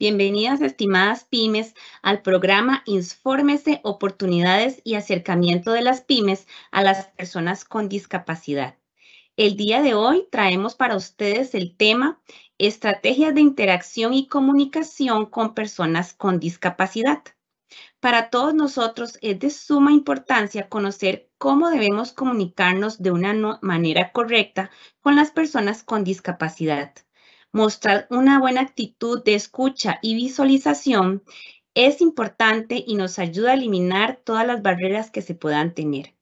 Bienvenidas, estimadas pymes, al programa Infórmese Oportunidades y Acercamiento de las Pymes a las Personas con Discapacidad. El día de hoy traemos para ustedes el tema Estrategias de Interacción y Comunicación con Personas con Discapacidad. Para todos nosotros es de suma importancia conocer cómo debemos comunicarnos de una manera correcta con las personas con discapacidad mostrar una buena actitud de escucha y visualización es importante y nos ayuda a eliminar todas las barreras que se puedan tener.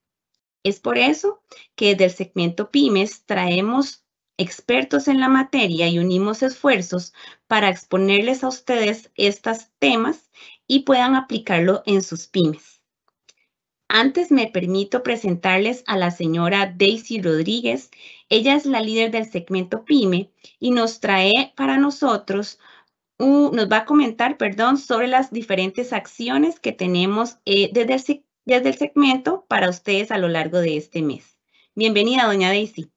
Es por eso que desde el segmento pymes traemos expertos en la materia y unimos esfuerzos para exponerles a ustedes estos temas y puedan aplicarlo en sus pymes. Antes me permito presentarles a la señora Daisy Rodríguez, ella es la líder del segmento PyME y nos trae para nosotros, nos va a comentar, perdón, sobre las diferentes acciones que tenemos eh, desde el segmento para ustedes a lo largo de este mes. Bienvenida, doña Daisy.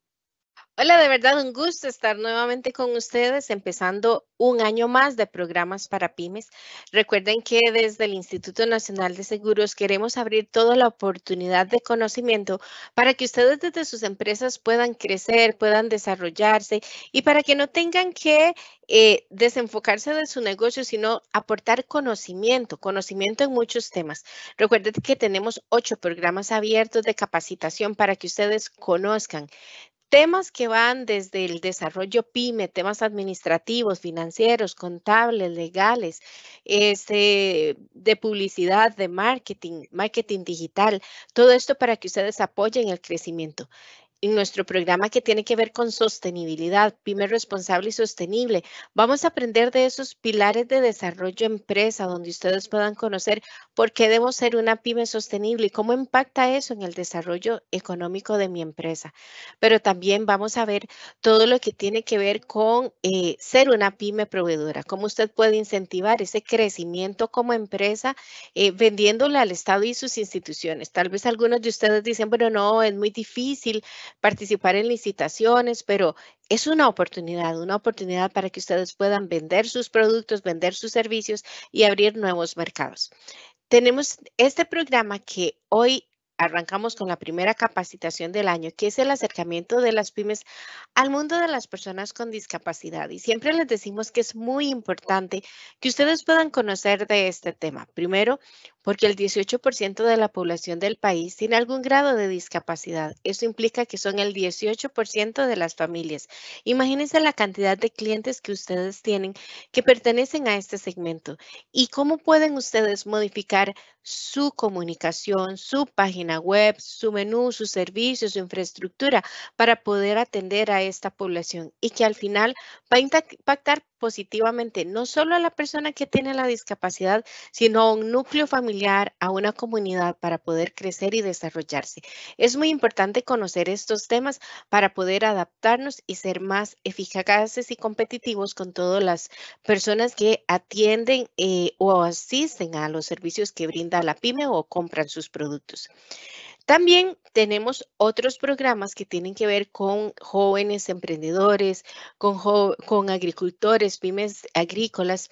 Hola, de verdad un gusto estar nuevamente con ustedes, empezando un año más de programas para pymes. Recuerden que desde el Instituto Nacional de Seguros queremos abrir toda la oportunidad de conocimiento para que ustedes desde sus empresas puedan crecer, puedan desarrollarse y para que no tengan que eh, desenfocarse de su negocio, sino aportar conocimiento, conocimiento en muchos temas. Recuerden que tenemos ocho programas abiertos de capacitación para que ustedes conozcan temas que van desde el desarrollo pyme, temas administrativos, financieros, contables, legales, este, de publicidad, de marketing, marketing digital, todo esto para que ustedes apoyen el crecimiento nuestro programa que tiene que ver con sostenibilidad, pyme responsable y sostenible. Vamos a aprender de esos pilares de desarrollo empresa donde ustedes puedan conocer por qué debo ser una pyme sostenible y cómo impacta eso en el desarrollo económico de mi empresa. Pero también vamos a ver todo lo que tiene que ver con eh, ser una pyme proveedora, cómo usted puede incentivar ese crecimiento como empresa eh, vendiéndole al Estado y sus instituciones. Tal vez algunos de ustedes dicen, bueno, no, es muy difícil participar en licitaciones, pero es una oportunidad, una oportunidad para que ustedes puedan vender sus productos, vender sus servicios y abrir nuevos mercados. Tenemos este programa que hoy arrancamos con la primera capacitación del año, que es el acercamiento de las pymes al mundo de las personas con discapacidad. Y siempre les decimos que es muy importante que ustedes puedan conocer de este tema. Primero, porque el 18% de la población del país tiene algún grado de discapacidad. Eso implica que son el 18% de las familias. Imagínense la cantidad de clientes que ustedes tienen que pertenecen a este segmento y cómo pueden ustedes modificar su comunicación, su página web, su menú, sus servicios, su infraestructura para poder atender a esta población y que al final va a impactar positivamente no solo a la persona que tiene la discapacidad, sino a un núcleo familiar, a una comunidad para poder crecer y desarrollarse. Es muy importante conocer estos temas para poder adaptarnos y ser más eficaces y competitivos con todas las personas que atienden eh, o asisten a los servicios que brinda la pyme o compran sus productos. También tenemos otros programas que tienen que ver con jóvenes emprendedores, con, agricultores, pymes agrícolas,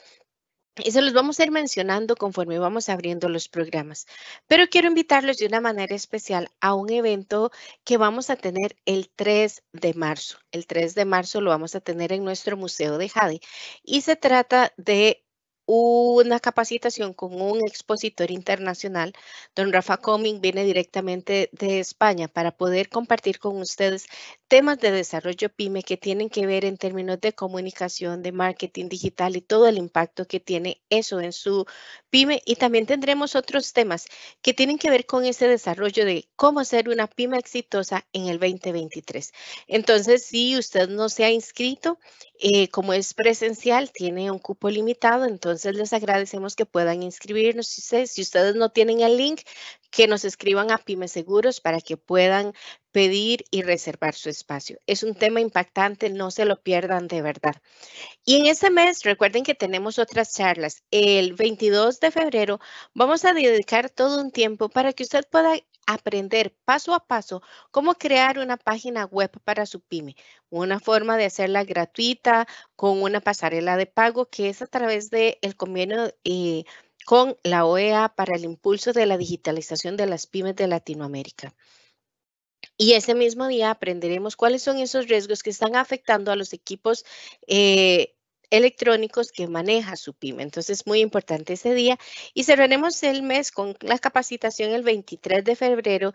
y se los vamos a ir mencionando conforme vamos abriendo los programas. Pero quiero invitarlos de una manera especial a un evento que vamos a tener el 3 de marzo. El 3 de marzo lo vamos a tener en nuestro Museo de Jade y se trata de una capacitación con un expositor internacional. Don Rafa Coming viene directamente de España para poder compartir con ustedes temas de desarrollo pyme que tienen que ver en términos de comunicación, de marketing digital y todo el impacto que tiene eso en su pyme. Y también tendremos otros temas que tienen que ver con ese desarrollo de cómo ser una pyme exitosa en el 2023. Entonces, si usted no se ha inscrito, eh, como es presencial, tiene un cupo limitado, entonces les agradecemos que puedan inscribirnos. Si, si ustedes no tienen el link, que nos escriban a Pymes Seguros para que puedan pedir y reservar su espacio. Es un tema impactante, no se lo pierdan de verdad. Y en este mes, recuerden que tenemos otras charlas. El 22 de febrero vamos a dedicar todo un tiempo para que usted pueda aprender paso a paso cómo crear una página web para su pyme. Una forma de hacerla gratuita con una pasarela de pago que es a través del el convenio. Eh, con la OEA para el impulso de la digitalización de las pymes de Latinoamérica. Y ese mismo día aprenderemos cuáles son esos riesgos que están afectando a los equipos eh, electrónicos que maneja su pyme. Entonces, muy importante ese día. Y cerraremos el mes con la capacitación el 23 de febrero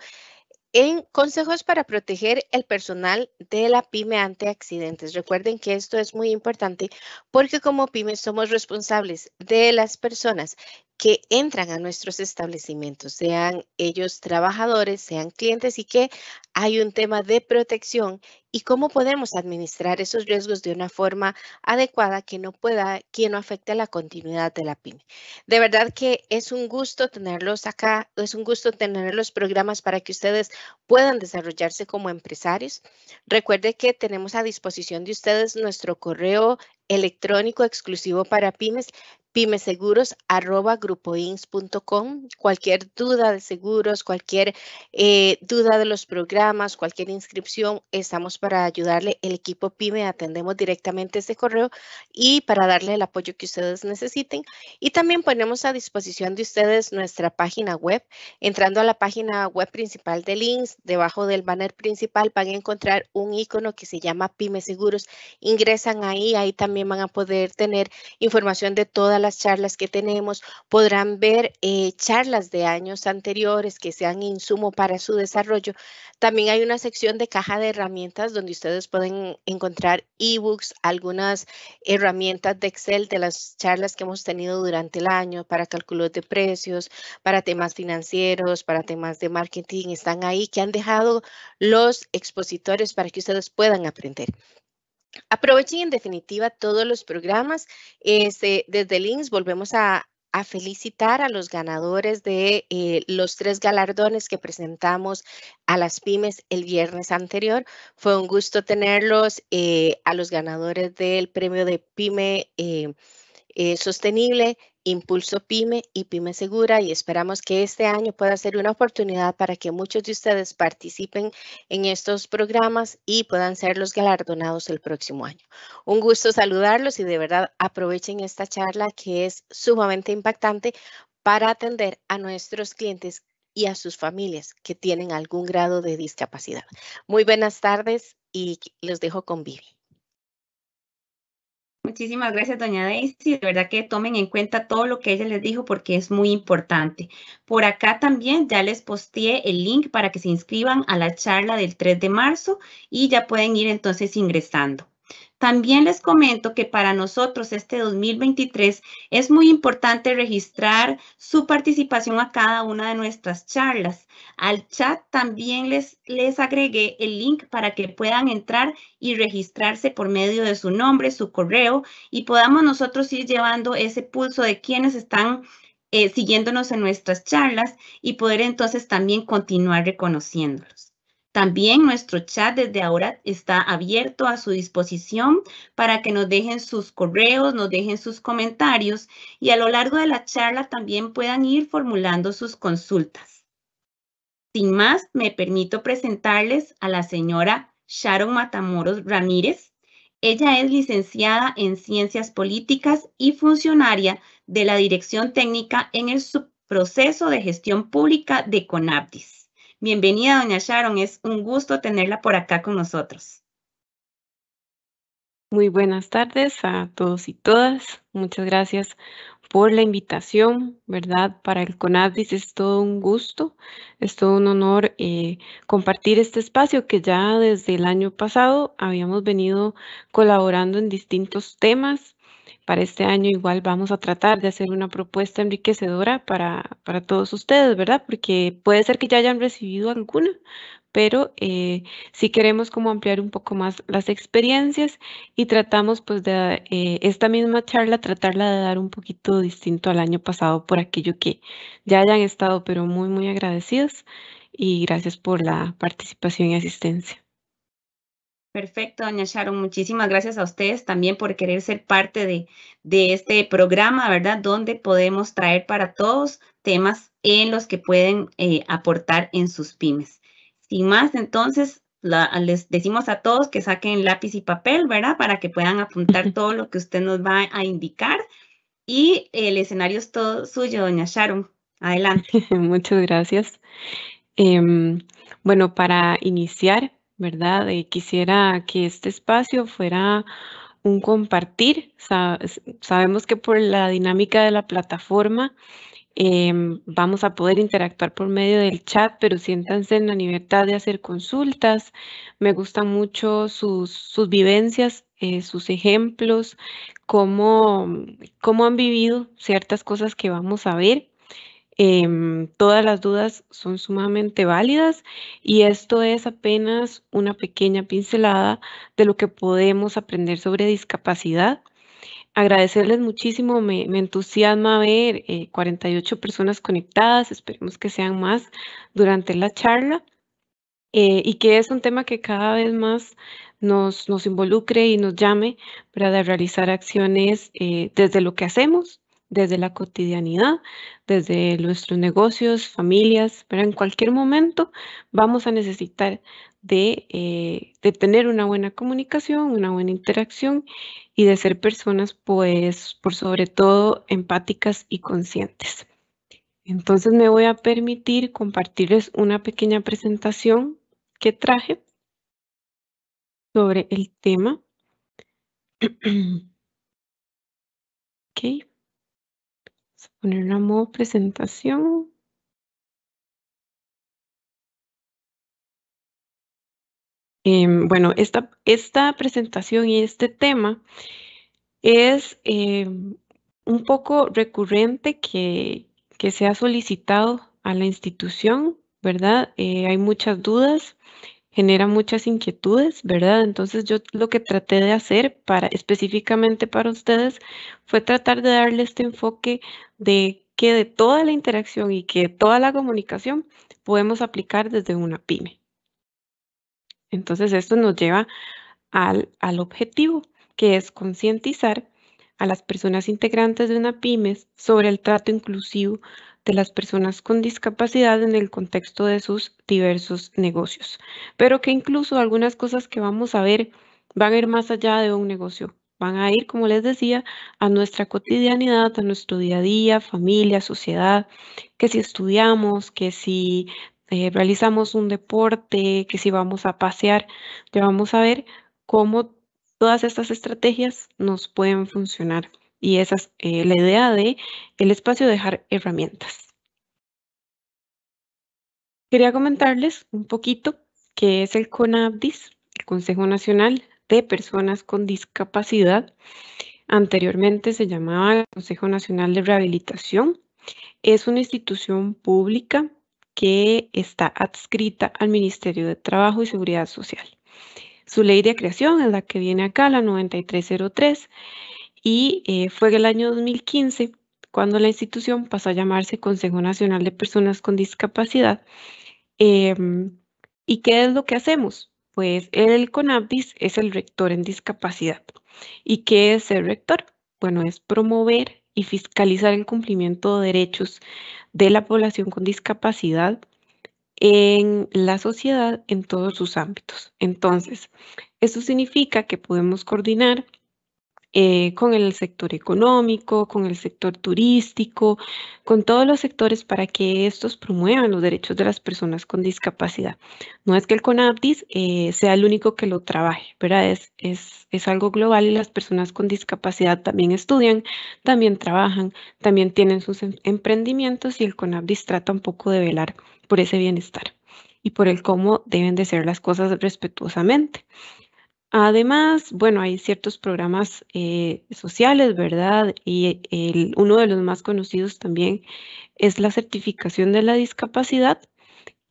en consejos para proteger el personal de la pyme ante accidentes. Recuerden que esto es muy importante porque como pyme somos responsables de las personas que entran a nuestros establecimientos, sean ellos trabajadores, sean clientes y que hay un tema de protección y cómo podemos administrar esos riesgos de una forma adecuada que no pueda, que no afecte la continuidad de la pyme. De verdad que es un gusto tenerlos acá, es un gusto tener los programas para que ustedes puedan desarrollarse como empresarios. Recuerde que tenemos a disposición de ustedes nuestro correo electrónico exclusivo para pymes, pymeseguros.grupoins.com. Cualquier duda de seguros, cualquier eh, duda de los programas, cualquier inscripción, estamos para ayudarle. El equipo Pyme atendemos directamente este correo y para darle el apoyo que ustedes necesiten. Y también ponemos a disposición de ustedes nuestra página web. Entrando a la página web principal de Links, debajo del banner principal van a encontrar un icono que se llama Pyme Seguros. Ingresan ahí, ahí también también van a poder tener información de todas las charlas que tenemos, podrán ver eh, charlas de años anteriores que sean insumo para su desarrollo. También hay una sección de caja de herramientas donde ustedes pueden encontrar ebooks, algunas herramientas de Excel de las charlas que hemos tenido durante el año para cálculos de precios, para temas financieros, para temas de marketing, están ahí que han dejado los expositores para que ustedes puedan aprender. Aprovechen en definitiva todos los programas. Este, desde Links volvemos a, felicitar a los ganadores de eh, los tres galardones que presentamos a las pymes el viernes anterior. Fue un gusto tenerlos eh, a los ganadores del premio de pyme eh, sostenible Impulso PyME y PyME Segura y esperamos que este año pueda ser una oportunidad para que muchos de ustedes participen en estos programas y puedan ser los galardonados el próximo año. Un gusto saludarlos y de verdad aprovechen esta charla que es sumamente impactante para atender a nuestros clientes y a sus familias que tienen algún grado de discapacidad. Muy buenas tardes y los dejo con Vivi. Muchísimas gracias, doña Daisy. De verdad que tomen en cuenta todo lo que ella les dijo porque es muy importante. Por acá también ya les posteé el link para que se inscriban a la charla del 3 de marzo y ya pueden ir entonces ingresando. También les comento que para nosotros este 2023 es muy importante registrar su participación a cada una de nuestras charlas. Al chat también les, les agregué el link para que puedan entrar y registrarse por medio de su nombre, su correo y podamos nosotros ir llevando ese pulso de quienes están eh, siguiéndonos en nuestras charlas y poder entonces también continuar reconociéndolos. También nuestro chat desde ahora está abierto a su disposición para que nos dejen sus correos, nos dejen sus comentarios y a lo largo de la charla también puedan ir formulando sus consultas. Sin más, me permito presentarles a la señora Sharon Matamoros Ramírez. Ella es licenciada en Ciencias Políticas y funcionaria de la Dirección Técnica en el subproceso de gestión pública de CONAPDIS. Bienvenida, doña Sharon. Es un gusto tenerla por acá con nosotros. Muy buenas tardes a todos y todas. Muchas gracias por la invitación, ¿verdad? Para el CONADIS es todo un gusto, es todo un honor eh, compartir este espacio que ya desde el año pasado habíamos venido colaborando en distintos temas para este año igual vamos a tratar de hacer una propuesta enriquecedora para, para todos ustedes, ¿verdad? Porque puede ser que ya hayan recibido alguna, pero si eh, sí queremos como ampliar un poco más las experiencias y tratamos pues de eh, esta misma charla, tratarla de dar un poquito distinto al año pasado por aquello que ya hayan estado, pero muy, muy agradecidos y gracias por la participación y asistencia. Perfecto, doña Sharon. Muchísimas gracias a ustedes también por querer ser parte de, este programa, ¿verdad? Donde podemos traer para todos temas en los que pueden eh, aportar en sus pymes. Sin más, entonces, les decimos a todos que saquen lápiz y papel, ¿verdad? Para que puedan apuntar todo lo que usted nos va a indicar. Y el escenario es todo suyo, doña Sharon. Adelante. Muchas gracias. Em, bueno, para iniciar, ¿verdad? Eh, quisiera que este espacio fuera un compartir. sabemos que por la dinámica de la plataforma em, vamos a poder interactuar por medio del chat, pero siéntanse en la libertad de hacer consultas. Me gustan mucho sus, sus vivencias, eh, sus ejemplos, cómo han vivido ciertas cosas que vamos a ver. Em, todas las dudas son sumamente válidas y esto es apenas una pequeña pincelada de lo que podemos aprender sobre discapacidad. Agradecerles muchísimo, me, entusiasma ver 48 eh, personas conectadas, esperemos que sean más durante la charla eh, y que es un tema que cada vez más nos, nos involucre y nos llame para realizar acciones eh, desde lo que hacemos, desde la cotidianidad, desde nuestros negocios, familias, pero en cualquier momento vamos a necesitar eh, de, tener una buena comunicación, una buena interacción y de ser personas, pues, por sobre todo, empáticas y conscientes. Entonces me voy a permitir compartirles una pequeña presentación que traje sobre el tema. okay poner una modo presentación. Em, bueno, esta, esta, presentación y este tema es em, un poco recurrente que, que, se ha solicitado a la institución, ¿verdad? Eh, hay muchas dudas genera muchas inquietudes, ¿verdad? Entonces yo lo que traté de hacer para específicamente para ustedes fue tratar de darle este enfoque de que de toda la interacción y que toda la comunicación podemos aplicar desde una pyme. Entonces esto nos lleva al, al objetivo, que es concientizar a las personas integrantes de una pyme sobre el trato inclusivo de las personas con discapacidad en el contexto de sus diversos negocios, pero que incluso algunas cosas que vamos a ver van a ir más allá de un negocio, van a ir, como les decía, a nuestra cotidianidad, a nuestro día a día, familia, sociedad, que si estudiamos, que si eh, realizamos un deporte, que si vamos a pasear, ya vamos a ver cómo todas estas estrategias nos pueden funcionar y esa es eh, la idea de el espacio dejar herramientas. Quería comentarles un poquito qué es el CONAPDIS, el Consejo Nacional de Personas con Discapacidad. Anteriormente se llamaba Consejo Nacional de Rehabilitación. Es una institución pública que está adscrita al Ministerio de Trabajo y Seguridad Social. Su ley de creación es la que viene acá, la 9303, y eh, fue en el año 2015 cuando la institución pasó a llamarse Consejo Nacional de Personas con Discapacidad. Em, ¿Y qué es lo que hacemos? Pues el CONAPDIS es el rector en discapacidad. ¿Y qué es ser rector? Bueno, es promover y fiscalizar el cumplimiento de derechos de la población con discapacidad en la sociedad en todos sus ámbitos. Entonces, eso significa que podemos coordinar eh, con el sector económico, con el sector turístico, con todos los sectores para que estos promuevan los derechos de las personas con discapacidad. No es que el CONAPDIS eh, sea el único que lo trabaje, ¿verdad? Es, es, es algo global y las personas con discapacidad también estudian, también trabajan, también tienen sus em, emprendimientos y el CONAPDIS trata un poco de velar por ese bienestar y por el cómo deben de ser las cosas respetuosamente. Además, bueno, hay ciertos programas eh, sociales, ¿verdad? Y uno de los más conocidos también es la certificación de la discapacidad,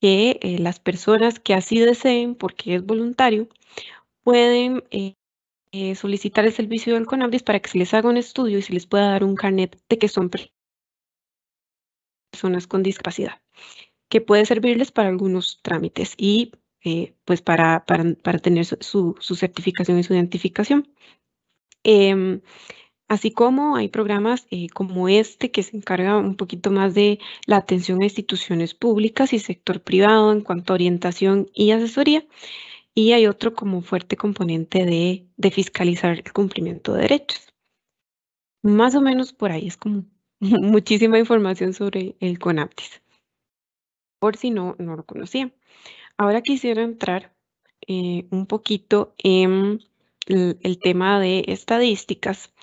que eh, las personas que así deseen, porque es voluntario, pueden eh, solicitar el servicio del Conabis para que se les haga un estudio y se les pueda dar un carnet de que son personas con discapacidad, que puede servirles para algunos trámites y eh, pues para, para, tener su, certificación y su identificación. Em, así como hay programas eh, como este que se encarga un poquito más de la atención a instituciones públicas y sector privado en cuanto a orientación y asesoría. Y hay otro como fuerte componente de, fiscalizar el cumplimiento de derechos. Más o menos por ahí es como muchísima información sobre el CONAPTIS, por si no, no lo conocían. Ahora quisiera entrar eh, un poquito en el, tema de estadísticas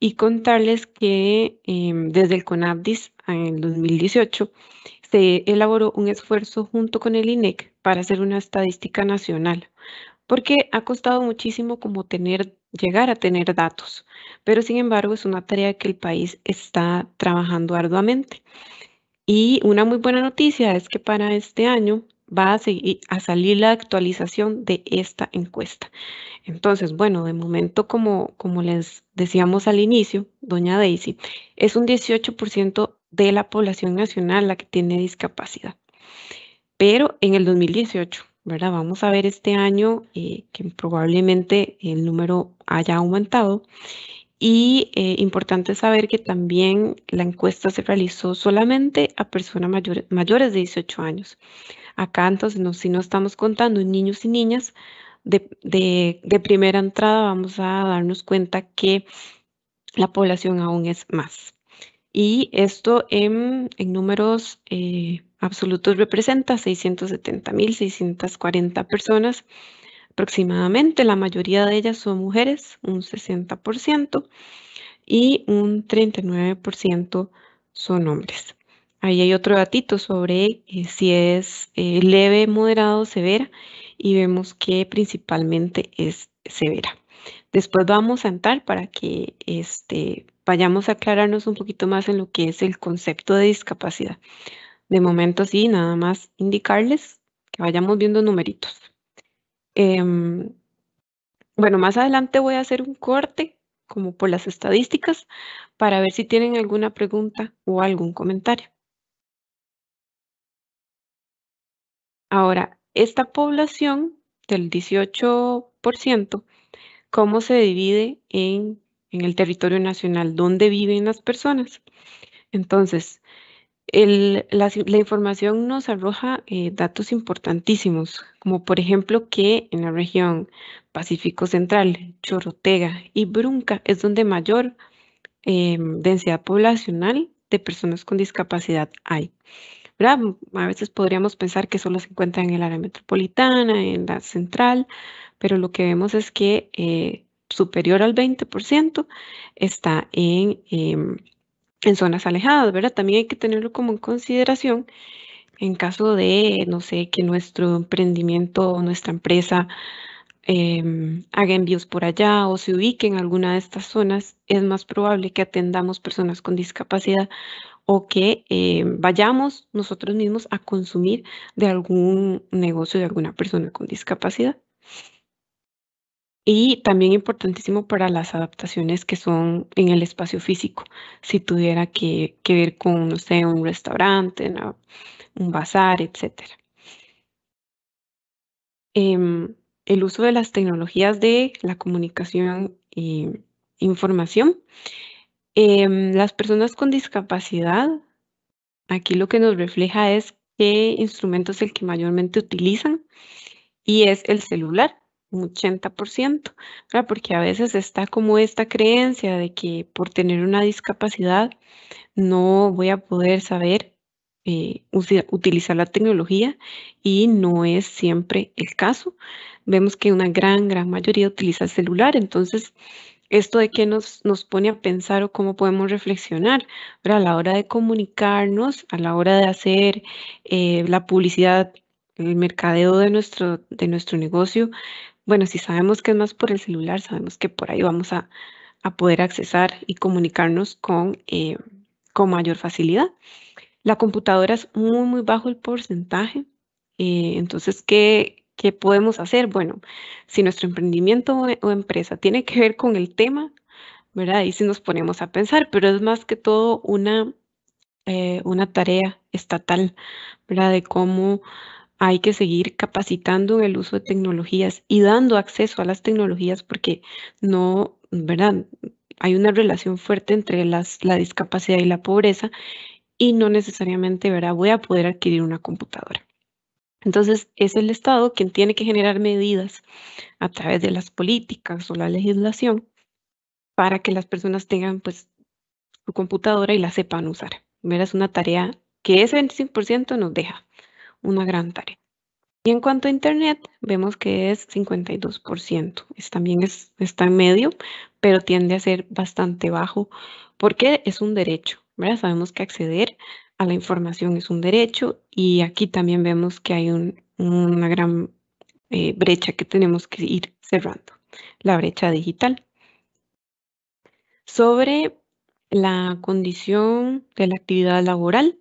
y contarles que em, desde el CONAPDIS en el 2018 se elaboró un esfuerzo junto con el INEC para hacer una estadística nacional, porque ha costado muchísimo como tener, llegar a tener datos, pero sin embargo es una tarea que el país está trabajando arduamente. Y una muy buena noticia es que para este año va a, seguir, a salir la actualización de esta encuesta. Entonces, bueno, de momento, como, como les decíamos al inicio, doña Daisy, es un 18% de la población nacional la que tiene discapacidad. Pero en el 2018, ¿verdad? Vamos a ver este año eh, que probablemente el número haya aumentado y eh, importante saber que también la encuesta se realizó solamente a personas mayores, mayores de 18 años. Acá entonces, si no estamos contando niños y niñas, de, primera entrada vamos a darnos cuenta que la población aún es más. Y esto en, números eh, absolutos representa 670.640 personas aproximadamente, la mayoría de ellas son mujeres, un 60%, y un 39% son hombres. Ahí hay otro datito sobre eh, si es eh, leve, moderado, severa, y vemos que principalmente es severa. Después vamos a entrar para que este, vayamos a aclararnos un poquito más en lo que es el concepto de discapacidad. De momento sí, nada más indicarles que vayamos viendo numeritos. Em, bueno, más adelante voy a hacer un corte como por las estadísticas para ver si tienen alguna pregunta o algún comentario. Ahora, esta población del 18%, ¿cómo se divide en, en el territorio nacional? ¿Dónde viven las personas? Entonces, la, información nos arroja eh, datos importantísimos, como por ejemplo que en la región Pacífico Central, Chorotega y Brunca es donde mayor eh, densidad poblacional de personas con discapacidad hay. A veces podríamos pensar que solo se encuentra en el área metropolitana, en la central, pero lo que vemos es que eh, superior al 20% está en em, en zonas alejadas, ¿verdad? También hay que tenerlo como en consideración en caso de, no sé, que nuestro emprendimiento o nuestra empresa em, haga envíos por allá o se ubique en alguna de estas zonas, es más probable que atendamos personas con discapacidad o que em, vayamos nosotros mismos a consumir de algún negocio de alguna persona con discapacidad. Y también importantísimo para las adaptaciones que son en el espacio físico. Si tuviera que, ver con, no sé, un restaurante, un bazar, etc. Em, el uso de las tecnologías de la comunicación e información. Em, las personas con discapacidad, aquí lo que nos refleja es qué instrumento es el que mayormente utilizan y es el celular 80%, porque a veces está como esta creencia de que por tener una discapacidad no voy a poder saber eh, utilizar la tecnología y no es siempre el caso. Vemos que una gran, gran mayoría utiliza el celular, entonces esto de que nos, nos pone a pensar o cómo podemos reflexionar a la hora de comunicarnos, a la hora de hacer eh, la publicidad el mercadeo de nuestro, de nuestro negocio, bueno, si sabemos que es más por el celular, sabemos que por ahí vamos a, poder accesar y comunicarnos con, eh, con mayor facilidad. La computadora es muy, muy bajo el porcentaje. Eh, entonces, ¿qué, ¿qué podemos hacer? Bueno, si nuestro emprendimiento o, empresa tiene que ver con el tema, ¿verdad? Y si nos ponemos a pensar, pero es más que todo una, eh, una tarea estatal, ¿verdad? De cómo hay que seguir capacitando en el uso de tecnologías y dando acceso a las tecnologías porque no, ¿verdad? Hay una relación fuerte entre la discapacidad y la pobreza y no necesariamente, ¿verdad? Voy a poder adquirir una computadora. Entonces, es el Estado quien tiene que generar medidas a través de las políticas o la legislación para que las personas tengan pues su computadora y la sepan usar. Verás, Es una tarea que ese 25% nos deja una gran tarea. Y en cuanto a Internet, vemos que es 52%. Es, también es, está en medio, pero tiende a ser bastante bajo porque es un derecho. ¿verdad? Sabemos que acceder a la información es un derecho y aquí también vemos que hay una gran eh, brecha que tenemos que ir cerrando, la brecha digital. Sobre la condición de la actividad laboral,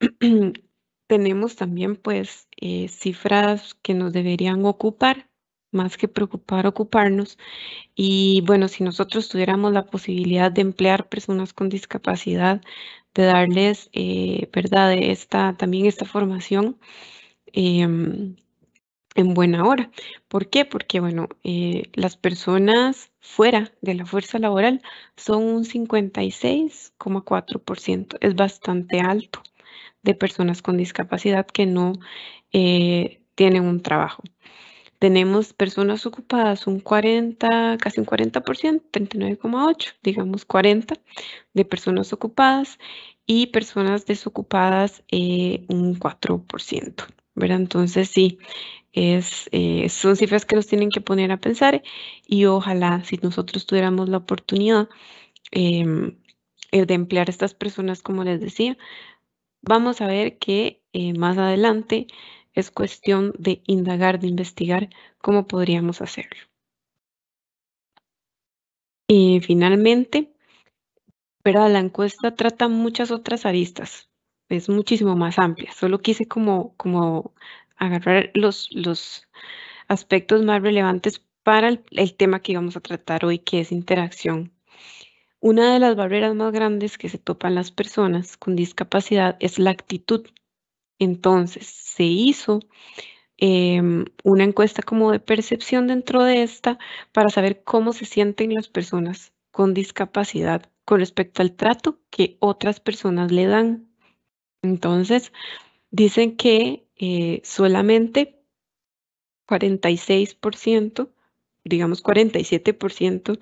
tenemos también pues eh, cifras que nos deberían ocupar, más que preocupar, ocuparnos. Y bueno, si nosotros tuviéramos la posibilidad de emplear personas con discapacidad, de darles, eh, ¿verdad?, esta, también esta formación em, en buena hora. ¿Por qué? Porque, bueno, eh, las personas fuera de la fuerza laboral son un 56,4%. Es bastante alto de personas con discapacidad que no eh, tienen un trabajo. Tenemos personas ocupadas un 40, casi un 40%, 39,8, digamos 40 de personas ocupadas y personas desocupadas eh, un 4%, ¿verdad? Entonces sí, es, eh, son cifras que nos tienen que poner a pensar y ojalá si nosotros tuviéramos la oportunidad em, de emplear a estas personas, como les decía, vamos a ver que eh, más adelante es cuestión de indagar, de investigar cómo podríamos hacerlo. Y finalmente, pero la encuesta trata muchas otras aristas, es muchísimo más amplia. Solo quise como, como agarrar los, aspectos más relevantes para el, tema que vamos a tratar hoy, que es interacción una de las barreras más grandes que se topan las personas con discapacidad es la actitud. Entonces, se hizo em, una encuesta como de percepción dentro de esta para saber cómo se sienten las personas con discapacidad con respecto al trato que otras personas le dan. Entonces, dicen que eh, solamente 46%, digamos 47%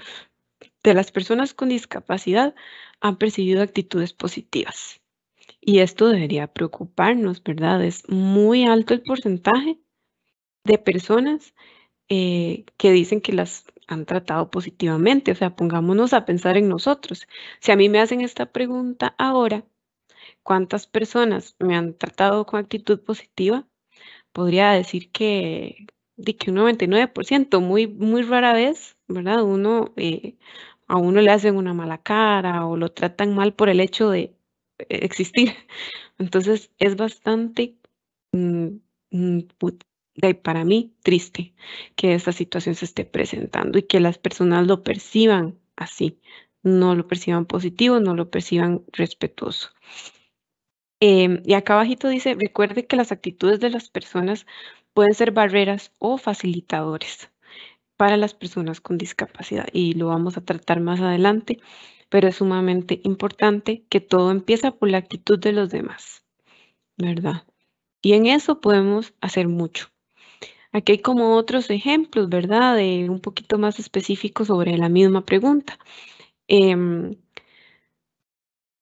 de las personas con discapacidad han percibido actitudes positivas. Y esto debería preocuparnos, ¿verdad? Es muy alto el porcentaje de personas eh, que dicen que las han tratado positivamente. O sea, pongámonos a pensar en nosotros. Si a mí me hacen esta pregunta ahora, ¿cuántas personas me han tratado con actitud positiva? Podría decir que, de que un 99%, muy, muy rara vez, ¿verdad? Uno eh, a uno le hacen una mala cara o lo tratan mal por el hecho de eh, existir. Entonces es bastante, mm, mm, para mí, triste que esta situación se esté presentando y que las personas lo perciban así, no lo perciban positivo, no lo perciban respetuoso. Em, y acá abajito dice, recuerde que las actitudes de las personas pueden ser barreras o facilitadores para las personas con discapacidad y lo vamos a tratar más adelante, pero es sumamente importante que todo empieza por la actitud de los demás, ¿verdad? Y en eso podemos hacer mucho. Aquí hay como otros ejemplos, ¿verdad? De un poquito más específico sobre la misma pregunta. Em,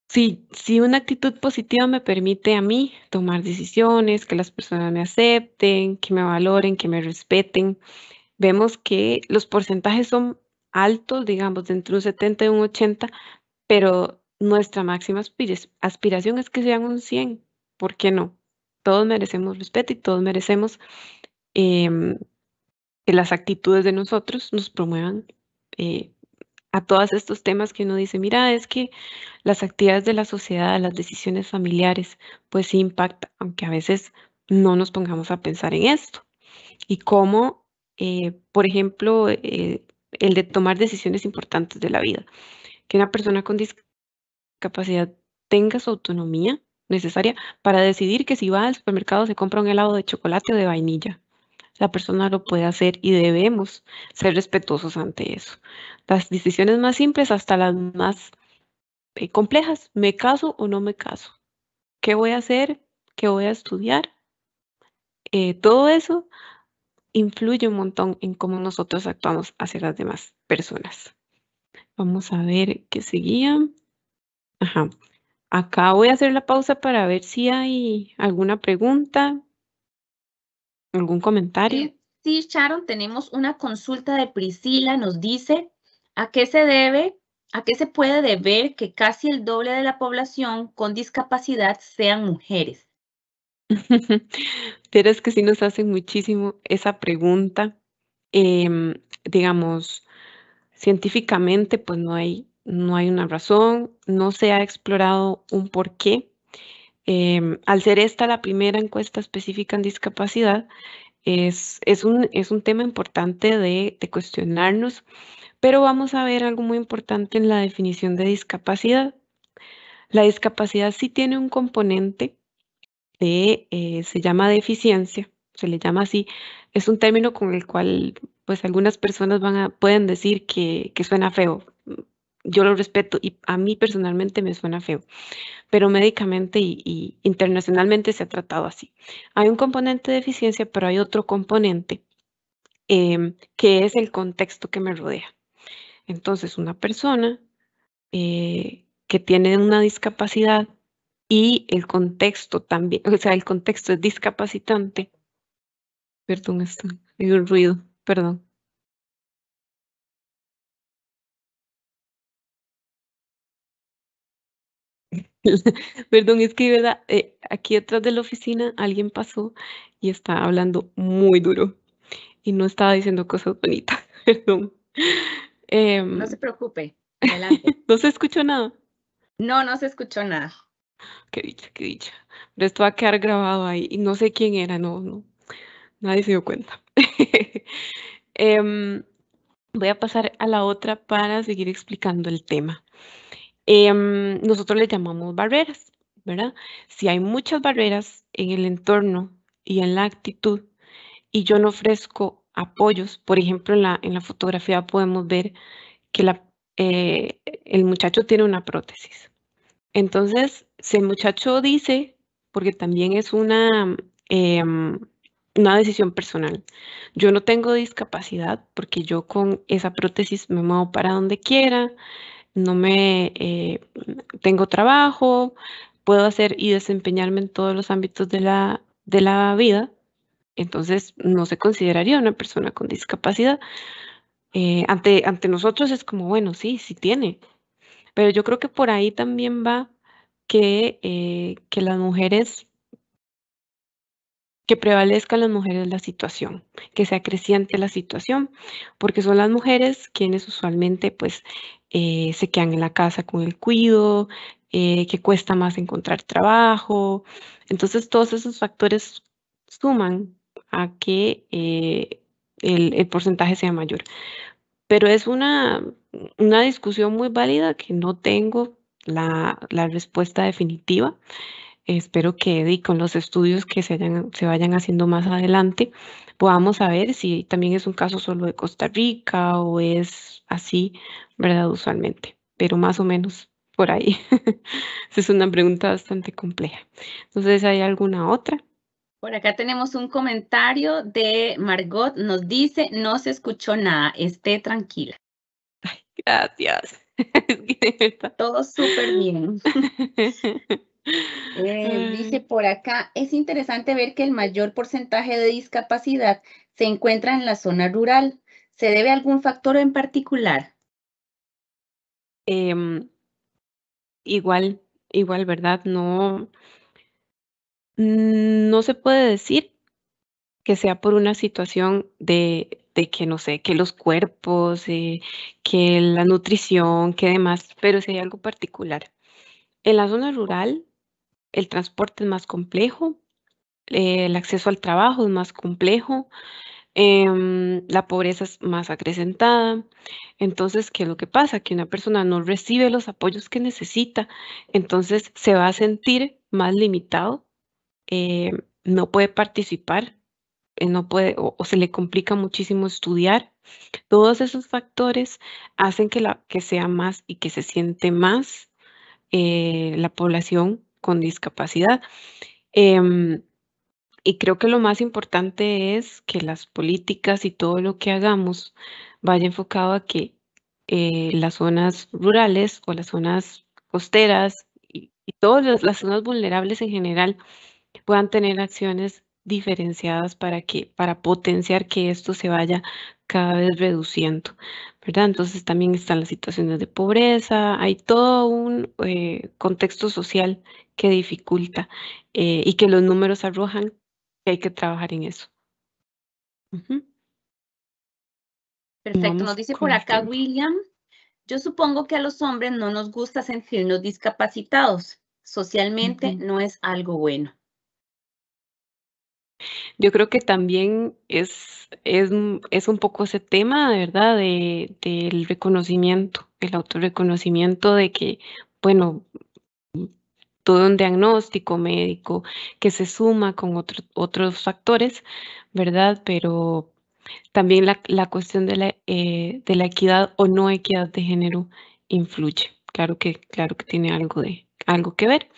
si, si, una actitud positiva me permite a mí tomar decisiones, que las personas me acepten, que me valoren, que me respeten, vemos que los porcentajes son altos, digamos, entre un 70 y un 80, pero nuestra máxima aspiración es que sean un 100. ¿Por qué no? Todos merecemos respeto y todos merecemos em, que las actitudes de nosotros nos promuevan eh, a todos estos temas que uno dice, mira, es que las actividades de la sociedad, las decisiones familiares, pues impacta, aunque a veces no nos pongamos a pensar en esto. Y cómo eh, por ejemplo, eh, el de tomar decisiones importantes de la vida. Que una persona con discapacidad tenga su autonomía necesaria para decidir que si va al supermercado se compra un helado de chocolate o de vainilla. La persona lo puede hacer y debemos ser respetuosos ante eso. Las decisiones más simples hasta las más eh, complejas. ¿Me caso o no me caso? ¿Qué voy a hacer? ¿Qué voy a estudiar? todo eso influye un montón en cómo nosotros actuamos hacia las demás personas. Vamos a ver qué seguía. Ajá. Acá voy a hacer la pausa para ver si hay alguna pregunta, algún comentario. Sí, Sharon, tenemos una consulta de Priscila. Nos dice, ¿a qué se debe, a qué se puede deber que casi el doble de la población con discapacidad sean mujeres? Pero es que sí nos hacen muchísimo esa pregunta. Em, digamos, científicamente, pues no hay, no hay una razón, no se ha explorado un por qué. Em, al ser esta la primera encuesta específica en discapacidad, es, es, un, es un tema importante de, de cuestionarnos, pero vamos a ver algo muy importante en la definición de discapacidad. La discapacidad sí tiene un componente eh, se llama deficiencia, se le llama así, es un término con el cual pues algunas personas van a, pueden decir que, suena feo, yo lo respeto y a mí personalmente me suena feo, pero médicamente y, internacionalmente se ha tratado así. Hay un componente de deficiencia, pero hay otro componente em, que es el contexto que me rodea. Entonces, una persona eh, que tiene una discapacidad y el contexto también, o sea, el contexto es discapacitante. Perdón, esto, hay un ruido, perdón. Perdón, es que, ¿verdad? Eh, aquí atrás de la oficina alguien pasó y está hablando muy duro y no estaba diciendo cosas bonitas, perdón. no se em, preocupe, adelante. no se escuchó nada. No, no se escuchó nada. Qué dicha, qué dicha. Pero esto va a quedar grabado ahí. Y no sé quién era, no, no. Nadie se dio cuenta. Em, voy a pasar a la otra para seguir explicando el tema. Em, nosotros le llamamos barreras, ¿verdad? Si hay muchas barreras en el entorno y en la actitud, y yo no ofrezco apoyos, por ejemplo, en la, en la fotografía podemos ver que la, eh, el muchacho tiene una prótesis. Entonces, si muchacho dice, porque también es una, em, una decisión personal, yo no tengo discapacidad porque yo con esa prótesis me muevo para donde quiera, no me eh, tengo trabajo, puedo hacer y desempeñarme en todos los ámbitos de la, de la vida, entonces no se consideraría una persona con discapacidad. Eh, ante, ante nosotros es como, bueno, sí, sí tiene, pero yo creo que por ahí también va que, eh, que las mujeres, que prevalezcan las mujeres la situación, que sea creciente la situación, porque son las mujeres quienes usualmente pues eh, se quedan en la casa con el cuido, eh, que cuesta más encontrar trabajo. Entonces todos esos factores suman a que el, el, porcentaje sea mayor. Pero es una, una discusión muy válida que no tengo la, respuesta definitiva. Espero que con los estudios que se, se vayan haciendo más adelante podamos saber si también es un caso solo de Costa Rica o es así, ¿verdad? Usualmente, pero más o menos por ahí. es una pregunta bastante compleja. Entonces, ¿hay alguna otra? Por acá tenemos un comentario de Margot. Nos dice, no se escuchó nada, esté tranquila. gracias. Todo súper bien. Eh, dice por acá, es interesante ver que el mayor porcentaje de discapacidad se encuentra en la zona rural. ¿Se debe a algún factor en particular? Em, igual, igual, ¿verdad? No, no se puede decir que sea por una situación de de que no sé, que los cuerpos, eh, que la nutrición, que demás, pero si hay algo particular. En la zona rural, el transporte es más complejo, eh, el acceso al trabajo es más complejo, em, la pobreza es más acrecentada. Entonces, ¿qué es lo que pasa? Que una persona no recibe los apoyos que necesita, entonces se va a sentir más limitado, eh, no puede participar eh, no puede o, se le complica muchísimo estudiar. Todos esos factores hacen que, la, que sea más y que se siente más eh, la población con discapacidad. Em, y creo que lo más importante es que las políticas y todo lo que hagamos vaya enfocado a que eh, las zonas rurales o las zonas costeras y, todas las, las zonas vulnerables en general puedan tener acciones diferenciadas para que para potenciar que esto se vaya cada vez reduciendo, ¿verdad? Entonces también están las situaciones de pobreza, hay todo un eh, contexto social que dificulta eh, y que los números arrojan que hay que trabajar en eso. Perfecto, nos dice por acá William, yo supongo que a los hombres no nos gusta sentirnos discapacitados, socialmente no es algo bueno. Yo creo que también es, es, es un poco ese tema, ¿verdad? del reconocimiento, el autorreconocimiento de que, bueno, todo un diagnóstico médico que se suma con otros otros factores, ¿verdad? Pero también la, la cuestión de la, eh, de la equidad o no equidad de género influye. Claro que, claro que tiene algo, de, algo que ver.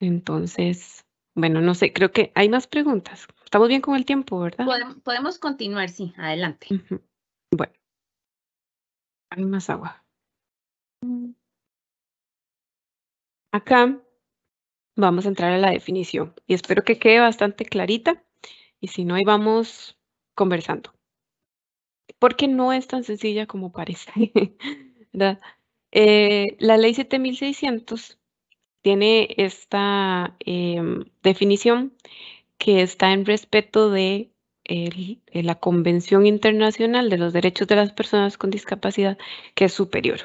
Entonces, bueno, no sé, creo que hay más preguntas. Estamos bien con el tiempo, ¿verdad? Podemos, continuar, sí, adelante. Bueno, hay más agua. Acá vamos a entrar a la definición y espero que quede bastante clarita y si no, ahí vamos conversando. Porque no es tan sencilla como parece. ¿verdad? Eh, la ley 7600 tiene esta em, definición que está en respeto de la Convención Internacional de los Derechos de las Personas con Discapacidad, que es superior.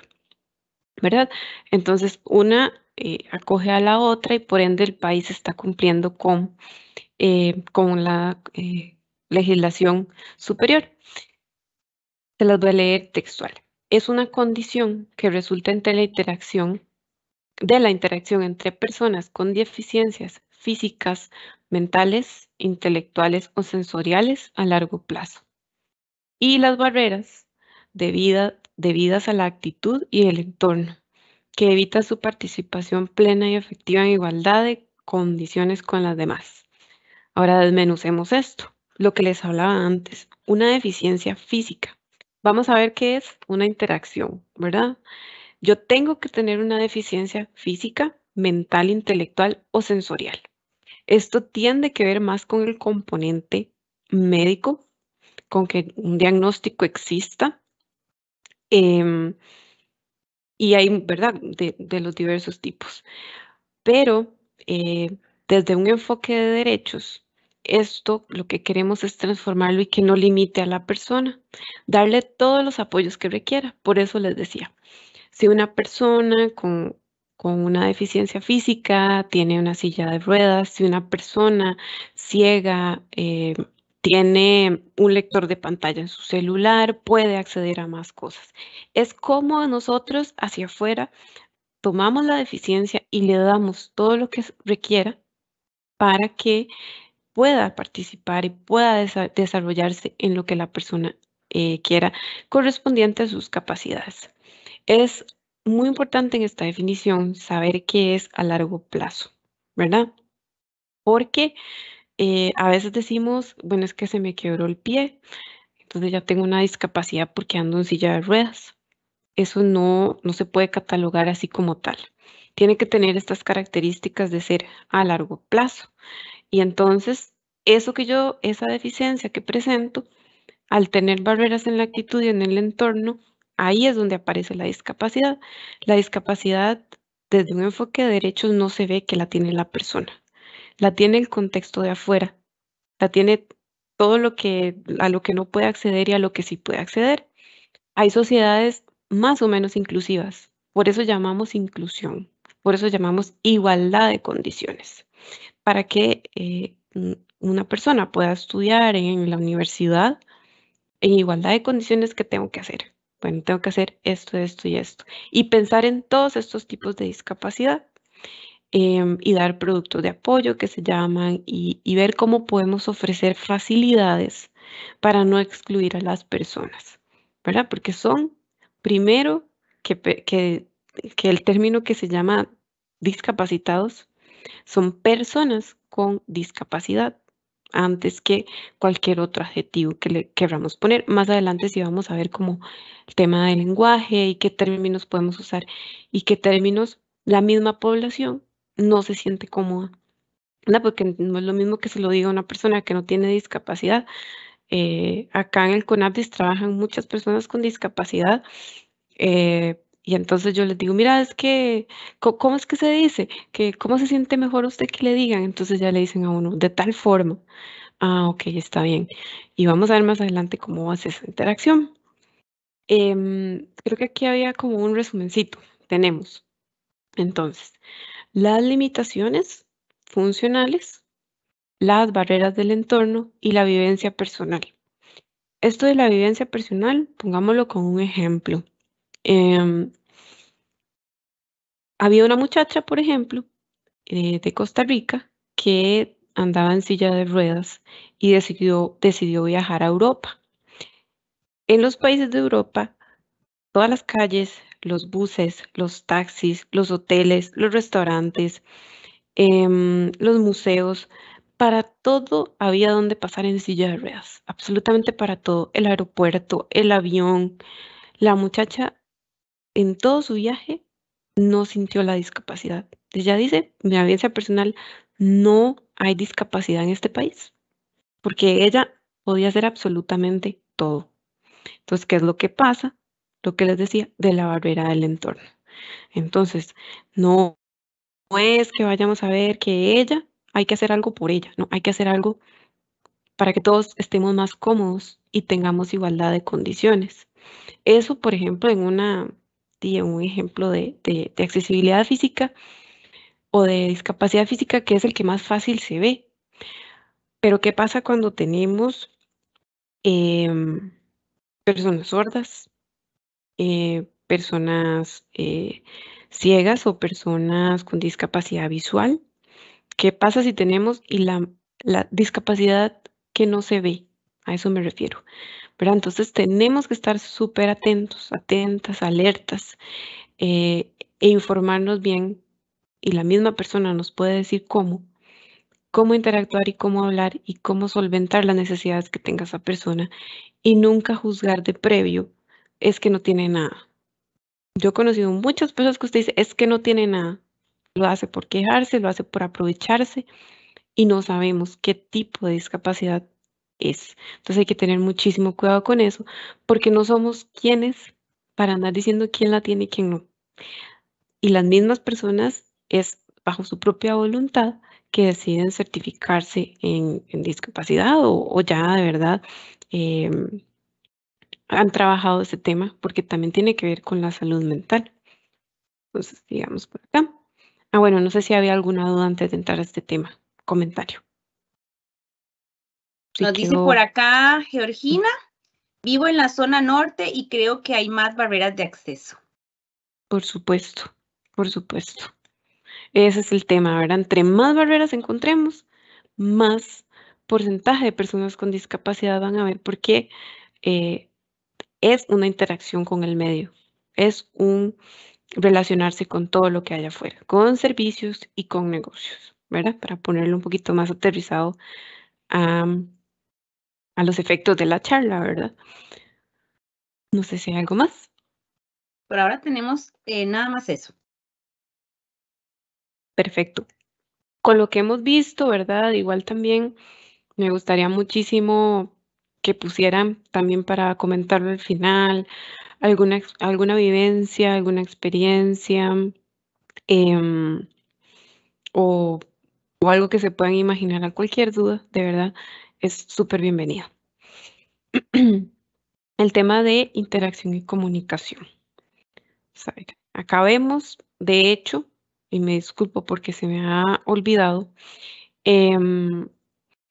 ¿Verdad? Entonces, una eh, acoge a la otra y por ende el país está cumpliendo con, eh, con la eh, legislación superior. Se las voy a leer textual. Es una condición que resulta entre la interacción de la interacción entre personas con deficiencias físicas, mentales, intelectuales o sensoriales a largo plazo. Y las barreras debidas, a la actitud y el entorno, que evita su participación plena y efectiva en igualdad de condiciones con las demás. Ahora desmenucemos esto, lo que les hablaba antes, una deficiencia física. Vamos a ver qué es una interacción, ¿verdad? Yo tengo que tener una deficiencia física, mental, intelectual o sensorial. Esto tiende que ver más con el componente médico, con que un diagnóstico exista. Em, y hay, ¿verdad?, de, los diversos tipos. Pero eh, desde un enfoque de derechos, esto lo que queremos es transformarlo y que no limite a la persona, darle todos los apoyos que requiera. Por eso les decía, si una persona con, una deficiencia física tiene una silla de ruedas, si una persona ciega eh, tiene un lector de pantalla en su celular, puede acceder a más cosas. Es como nosotros hacia afuera tomamos la deficiencia y le damos todo lo que requiera para que pueda participar y pueda desarrollarse en lo que la persona eh, quiera correspondiente a sus capacidades. Es muy importante en esta definición saber qué es a largo plazo, ¿verdad? Porque eh, a veces decimos, bueno, es que se me quebró el pie, entonces ya tengo una discapacidad porque ando en silla de ruedas. Eso no, no se puede catalogar así como tal. Tiene que tener estas características de ser a largo plazo. Y entonces, eso que yo, esa deficiencia que presento, al tener barreras en la actitud y en el entorno, Ahí es donde aparece la discapacidad. La discapacidad desde un enfoque de derechos no se ve que la tiene la persona. La tiene el contexto de afuera. La tiene todo lo que a lo que no puede acceder y a lo que sí puede acceder. Hay sociedades más o menos inclusivas. Por eso llamamos inclusión. Por eso llamamos igualdad de condiciones. Para que eh, una persona pueda estudiar en la universidad en igualdad de condiciones que tengo que hacer. Bueno, tengo que hacer esto, esto y esto. Y pensar en todos estos tipos de discapacidad em, y dar productos de apoyo que se llaman y, ver cómo podemos ofrecer facilidades para no excluir a las personas, ¿verdad? Porque son, primero, que el término que se llama discapacitados son personas con discapacidad antes que cualquier otro adjetivo que le queramos poner. Más adelante sí vamos a ver como el tema del lenguaje y qué términos podemos usar y qué términos la misma población no se siente cómoda. Porque no es lo mismo que se lo diga a una persona que no tiene discapacidad. Eh, acá en el CONAPDIS trabajan muchas personas con discapacidad, eh, y entonces yo les digo, mira, es que, ¿cómo es que se dice? que ¿Cómo se siente mejor usted que le digan? Entonces ya le dicen a uno, de tal forma. Ah, ok, está bien. Y vamos a ver más adelante cómo hace esa interacción. Em, creo que aquí había como un resumencito. Tenemos, entonces, las limitaciones funcionales, las barreras del entorno y la vivencia personal. Esto de la vivencia personal, pongámoslo con un ejemplo. Em, había una muchacha, por ejemplo, eh, de Costa Rica, que andaba en silla de ruedas y decidió, viajar a Europa. En los países de Europa, todas las calles, los buses, los taxis, los hoteles, los restaurantes, em, los museos, para todo había donde pasar en silla de ruedas, absolutamente para todo, el aeropuerto, el avión. La muchacha en todo su viaje no sintió la discapacidad. ya dice, mi audiencia personal, no hay discapacidad en este país, porque ella podía hacer absolutamente todo. Entonces, ¿qué es lo que pasa? Lo que les decía, de la barrera del entorno. Entonces, no, no es que vayamos a ver que ella, hay que hacer algo por ella, no, hay que hacer algo para que todos estemos más cómodos y tengamos igualdad de condiciones. Eso, por ejemplo, en una un ejemplo de, accesibilidad física o de discapacidad física, que es el que más fácil se ve. Pero ¿qué pasa cuando tenemos em, personas sordas, eh, personas eh, ciegas o personas con discapacidad visual? ¿Qué pasa si tenemos y la discapacidad que no se ve? A eso me refiero. Entonces tenemos que estar súper atentos, atentas, alertas eh, e informarnos bien. Y la misma persona nos puede decir cómo, cómo interactuar y cómo hablar y cómo solventar las necesidades que tenga esa persona y nunca juzgar de previo es que no tiene nada. Yo he conocido muchas personas que usted dice es que no tiene nada. Lo hace por quejarse, lo hace por aprovecharse y no sabemos qué tipo de discapacidad es. Entonces hay que tener muchísimo cuidado con eso, porque no somos quienes para andar diciendo quién la tiene y quién no. Y las mismas personas es bajo su propia voluntad que deciden certificarse en, discapacidad o, ya de verdad em, han trabajado ese tema, porque también tiene que ver con la salud mental. Entonces, digamos por acá. Ah, bueno, no sé si había alguna duda antes de entrar a este tema. Comentario. Nos dice por acá Georgina, vivo en la zona norte y creo que hay más barreras de acceso. Por supuesto, por supuesto. Ese es el tema, ¿verdad? Entre más barreras encontremos, más porcentaje de personas con discapacidad van a ver porque eh, es una interacción con el medio, es un relacionarse con todo lo que hay afuera, con servicios y con negocios, ¿verdad? Para ponerlo un poquito más aterrizado a a los efectos de la charla, ¿verdad? No sé si hay algo más. Por ahora tenemos eh, nada más eso. Perfecto. Con lo que hemos visto, ¿verdad? Igual también me gustaría muchísimo que pusieran también para comentarlo al final, alguna, alguna vivencia, alguna experiencia em, o, o, algo que se puedan imaginar a cualquier duda, de verdad es súper bienvenida. El tema de interacción y comunicación. Acabemos de hecho, y me disculpo porque se me ha olvidado, em,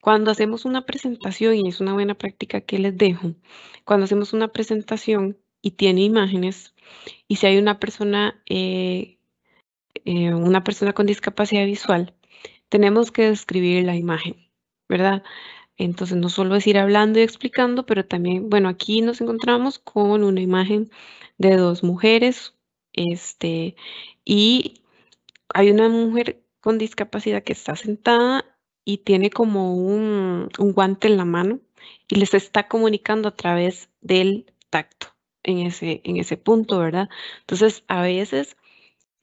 cuando hacemos una presentación, y es una buena práctica que les dejo, cuando hacemos una presentación y tiene imágenes, y si hay una persona, eh, eh, una persona con discapacidad visual, tenemos que describir la imagen, ¿verdad? Entonces, no solo es ir hablando y explicando, pero también, bueno, aquí nos encontramos con una imagen de dos mujeres, este, y hay una mujer con discapacidad que está sentada y tiene como un, guante en la mano y les está comunicando a través del tacto en ese, en ese punto, ¿verdad? Entonces, a veces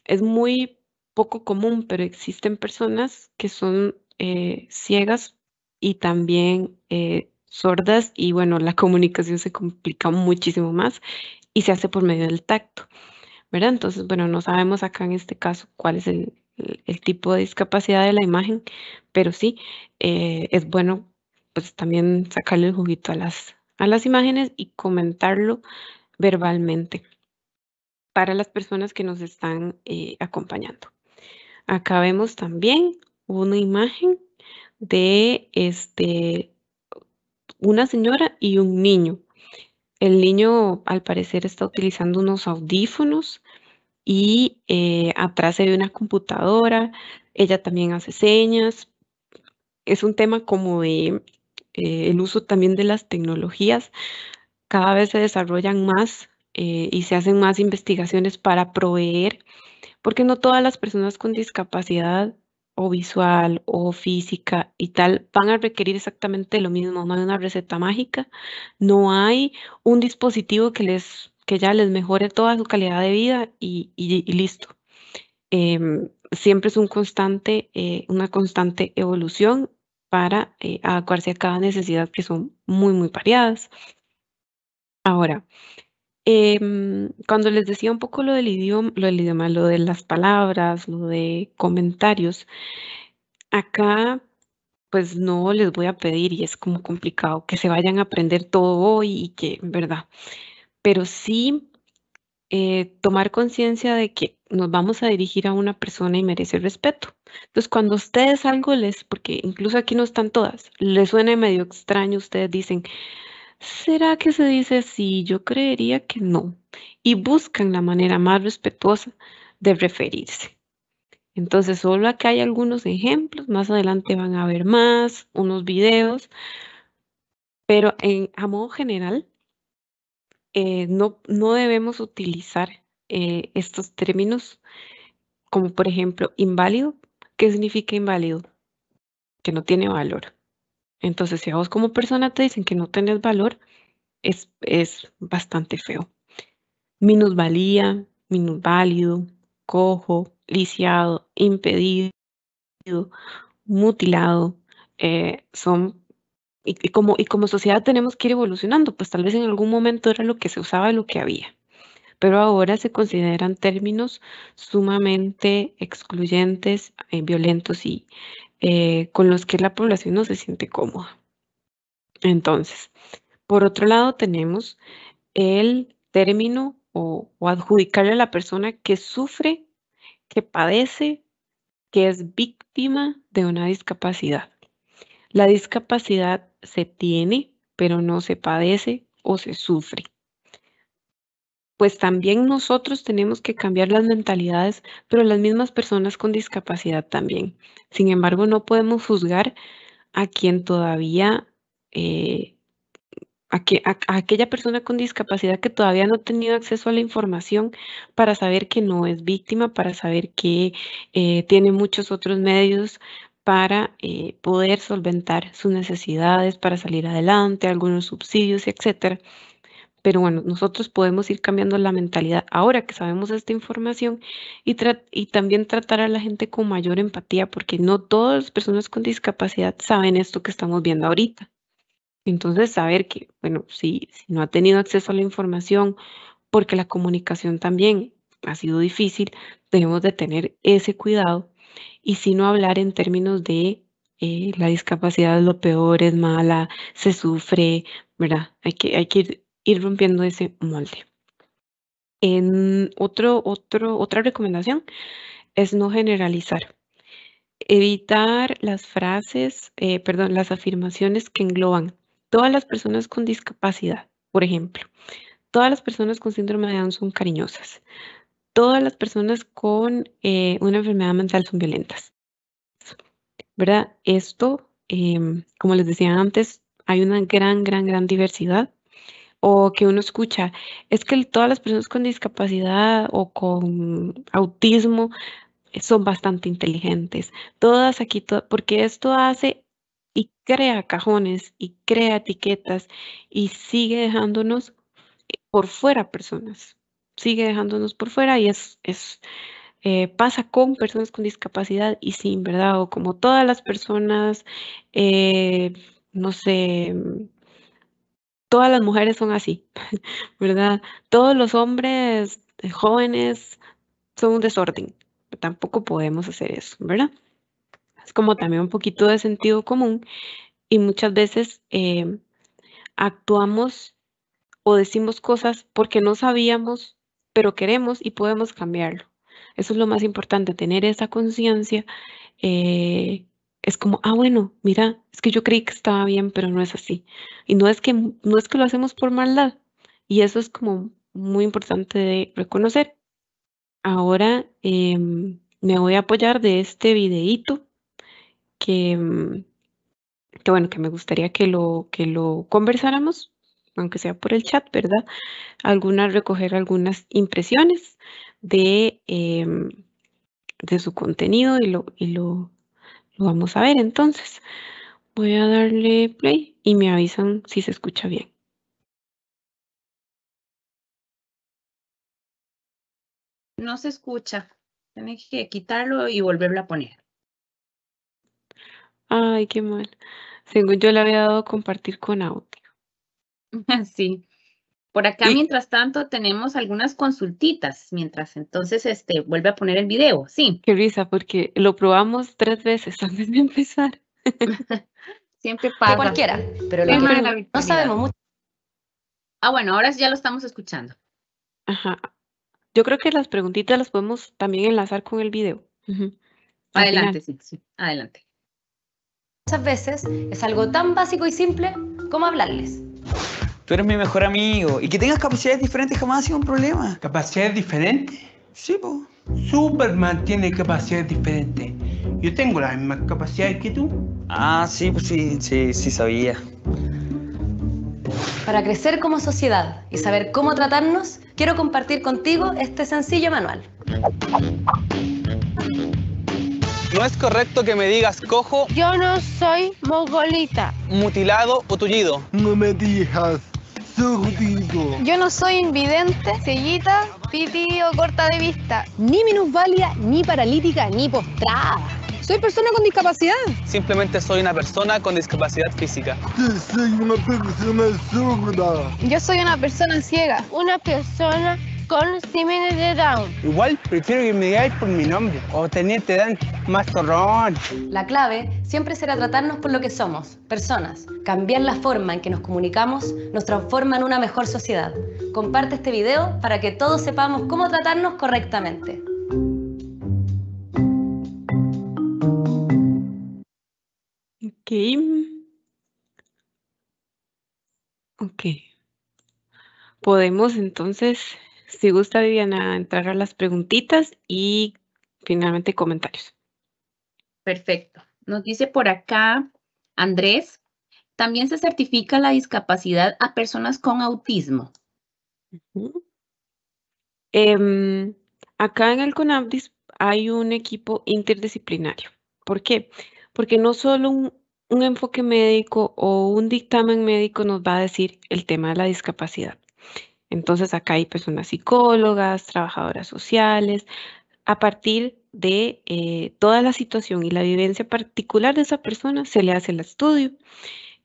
es muy poco común, pero existen personas que son eh, ciegas y también eh, sordas y bueno, la comunicación se complica muchísimo más y se hace por medio del tacto, ¿verdad? Entonces, bueno, no sabemos acá en este caso cuál es el, tipo de discapacidad de la imagen, pero sí eh, es bueno pues también sacarle el juguito a las, a las imágenes y comentarlo verbalmente para las personas que nos están eh, acompañando. Acá vemos también una imagen de este, una señora y un niño. El niño al parecer está utilizando unos audífonos y eh, atrás se ve una computadora. Ella también hace señas. Es un tema como de eh, el uso también de las tecnologías. Cada vez se desarrollan más eh, y se hacen más investigaciones para proveer, porque no todas las personas con discapacidad o visual o física y tal, van a requerir exactamente lo mismo, no hay una receta mágica, no hay un dispositivo que, les, que ya les mejore toda su calidad de vida y, listo. Em, siempre es un constante, eh, una constante evolución para eh, adecuarse a cada necesidad que son muy, muy variadas. Ahora, Em, cuando les decía un poco lo del idioma, lo del idioma, lo de las palabras, lo de comentarios, acá pues no les voy a pedir y es como complicado que se vayan a aprender todo hoy y que, ¿verdad? Pero sí eh, tomar conciencia de que nos vamos a dirigir a una persona y merece respeto. Entonces, cuando ustedes algo les, porque incluso aquí no están todas, les suena medio extraño, ustedes dicen, ¿Será que se dice sí? Yo creería que no. Y buscan la manera más respetuosa de referirse. Entonces, solo aquí hay algunos ejemplos, más adelante van a ver más, unos videos, pero en, a modo general, eh, no, debemos utilizar eh, estos términos como por ejemplo inválido. ¿Qué significa inválido? Que no tiene valor. Entonces, si a vos como persona te dicen que no tenés valor, es, bastante feo. Minusvalía, minusválido, cojo, lisiado, impedido, mutilado, eh, son... Y, como, y como sociedad tenemos que ir evolucionando, pues tal vez en algún momento era lo que se usaba y lo que había, pero ahora se consideran términos sumamente excluyentes, eh, violentos y eh, con los que la población no se siente cómoda. Entonces, por otro lado tenemos el término o, o adjudicarle a la persona que sufre, que padece, que es víctima de una discapacidad. La discapacidad se tiene, pero no se padece o se sufre pues también nosotros tenemos que cambiar las mentalidades, pero las mismas personas con discapacidad también. Sin embargo, no podemos juzgar a quien todavía, eh, a, aquella persona con discapacidad que todavía no ha tenido acceso a la información para saber que no es víctima, para saber que eh, tiene muchos otros medios para eh, poder solventar sus necesidades, para salir adelante, algunos subsidios, etcétera. Pero bueno, nosotros podemos ir cambiando la mentalidad ahora que sabemos esta información y, y también tratar a la gente con mayor empatía, porque no todas las personas con discapacidad saben esto que estamos viendo ahorita. Entonces, saber que, bueno, si, si no ha tenido acceso a la información, porque la comunicación también ha sido difícil, debemos de tener ese cuidado y si no hablar en términos de eh, la discapacidad es lo peor, es mala, se sufre, ¿verdad? Hay que, hay que ir rompiendo ese molde. En otro, otro, otra recomendación es no generalizar. Evitar las frases, eh, perdón, las afirmaciones que engloban todas las personas con discapacidad, por ejemplo. Todas las personas con síndrome de Down son cariñosas. Todas las personas con eh, una enfermedad mental son violentas. ¿Verdad? Esto, em, como les decía antes, hay una gran, gran, gran diversidad o que uno escucha, es que todas las personas con discapacidad o con autismo son bastante inteligentes. Todas aquí, porque esto hace y crea cajones y crea etiquetas y sigue dejándonos eh, por fuera personas, sigue dejándonos por fuera y es, es eh, pasa con personas con discapacidad y sin, ¿verdad? O como todas las personas, eh, no sé, todas las mujeres son así, ¿verdad? Todos los hombres eh, jóvenes son un desorden. Tampoco podemos hacer eso, ¿verdad? Es como también un poquito de sentido común y muchas veces eh, actuamos o decimos cosas porque no sabíamos, pero queremos y podemos cambiarlo. Eso es lo más importante, tener esa conciencia eh, es como, ah, bueno, mira, es que yo creí que estaba bien, pero no es así. Y no es que, no es que lo hacemos por maldad. Y eso es como muy importante de reconocer. Ahora em, me voy a apoyar de este videíto mm, que, bueno, que me gustaría que lo, que lo conversáramos, aunque sea por el chat, ¿verdad? Alguna recoger algunas impresiones de, em, de su contenido y lo, y lo vamos a ver entonces. Voy a darle play y me avisan si se escucha bien. No se escucha. Tienes que quitarlo y volverlo a poner. Ay, qué mal. Según yo le había dado compartir con audio. Sí. Por acá, mientras tanto, tenemos algunas consultitas, mientras entonces este, vuelve a poner el video, sí. Qué risa, porque lo probamos tres veces antes de empezar. Siempre para Cualquiera, pero no sabemos mucho. Ah, bueno, ahora ya lo estamos escuchando. Ajá. Yo creo que las preguntitas las podemos también enlazar con el video. Adelante, sí, sí, adelante. Muchas veces es algo tan básico y simple como hablarles tú eres mi mejor amigo. Y que tengas capacidades diferentes jamás ha sido un problema. ¿Capacidades diferentes? Sí, po. Superman tiene capacidades diferentes. Yo tengo las mismas capacidades que tú. Ah, sí, pues sí, sí, sí sabía. Para crecer como sociedad y saber cómo tratarnos, quiero compartir contigo este sencillo manual. No es correcto que me digas cojo. Yo no soy mogolita. Mutilado o tullido. No me digas yo no soy invidente, cellita, piti o corta de vista. Ni minusválida, ni paralítica, ni postrada. Soy persona con discapacidad. Simplemente soy una persona con discapacidad física. Yo soy una persona sorda. Yo soy una persona ciega. Una persona con los de Down. Igual prefiero que me digáis por mi nombre o Teniente Dan, más La clave siempre será tratarnos por lo que somos, personas. Cambiar la forma en que nos comunicamos nos transforma en una mejor sociedad. Comparte este video para que todos sepamos cómo tratarnos correctamente. Ok. Ok. Podemos entonces si gusta Viviana entrar a las preguntitas y finalmente comentarios. Perfecto. Nos dice por acá Andrés, también se certifica la discapacidad a personas con autismo. Em, acá en el CONAPDIS hay un equipo interdisciplinario. ¿Por qué? Porque no solo un enfoque médico o un dictamen médico nos va a decir el tema de la discapacidad, entonces acá hay personas psicólogas, trabajadoras sociales, a partir de eh, toda la situación y la vivencia particular de esa persona se le hace el estudio.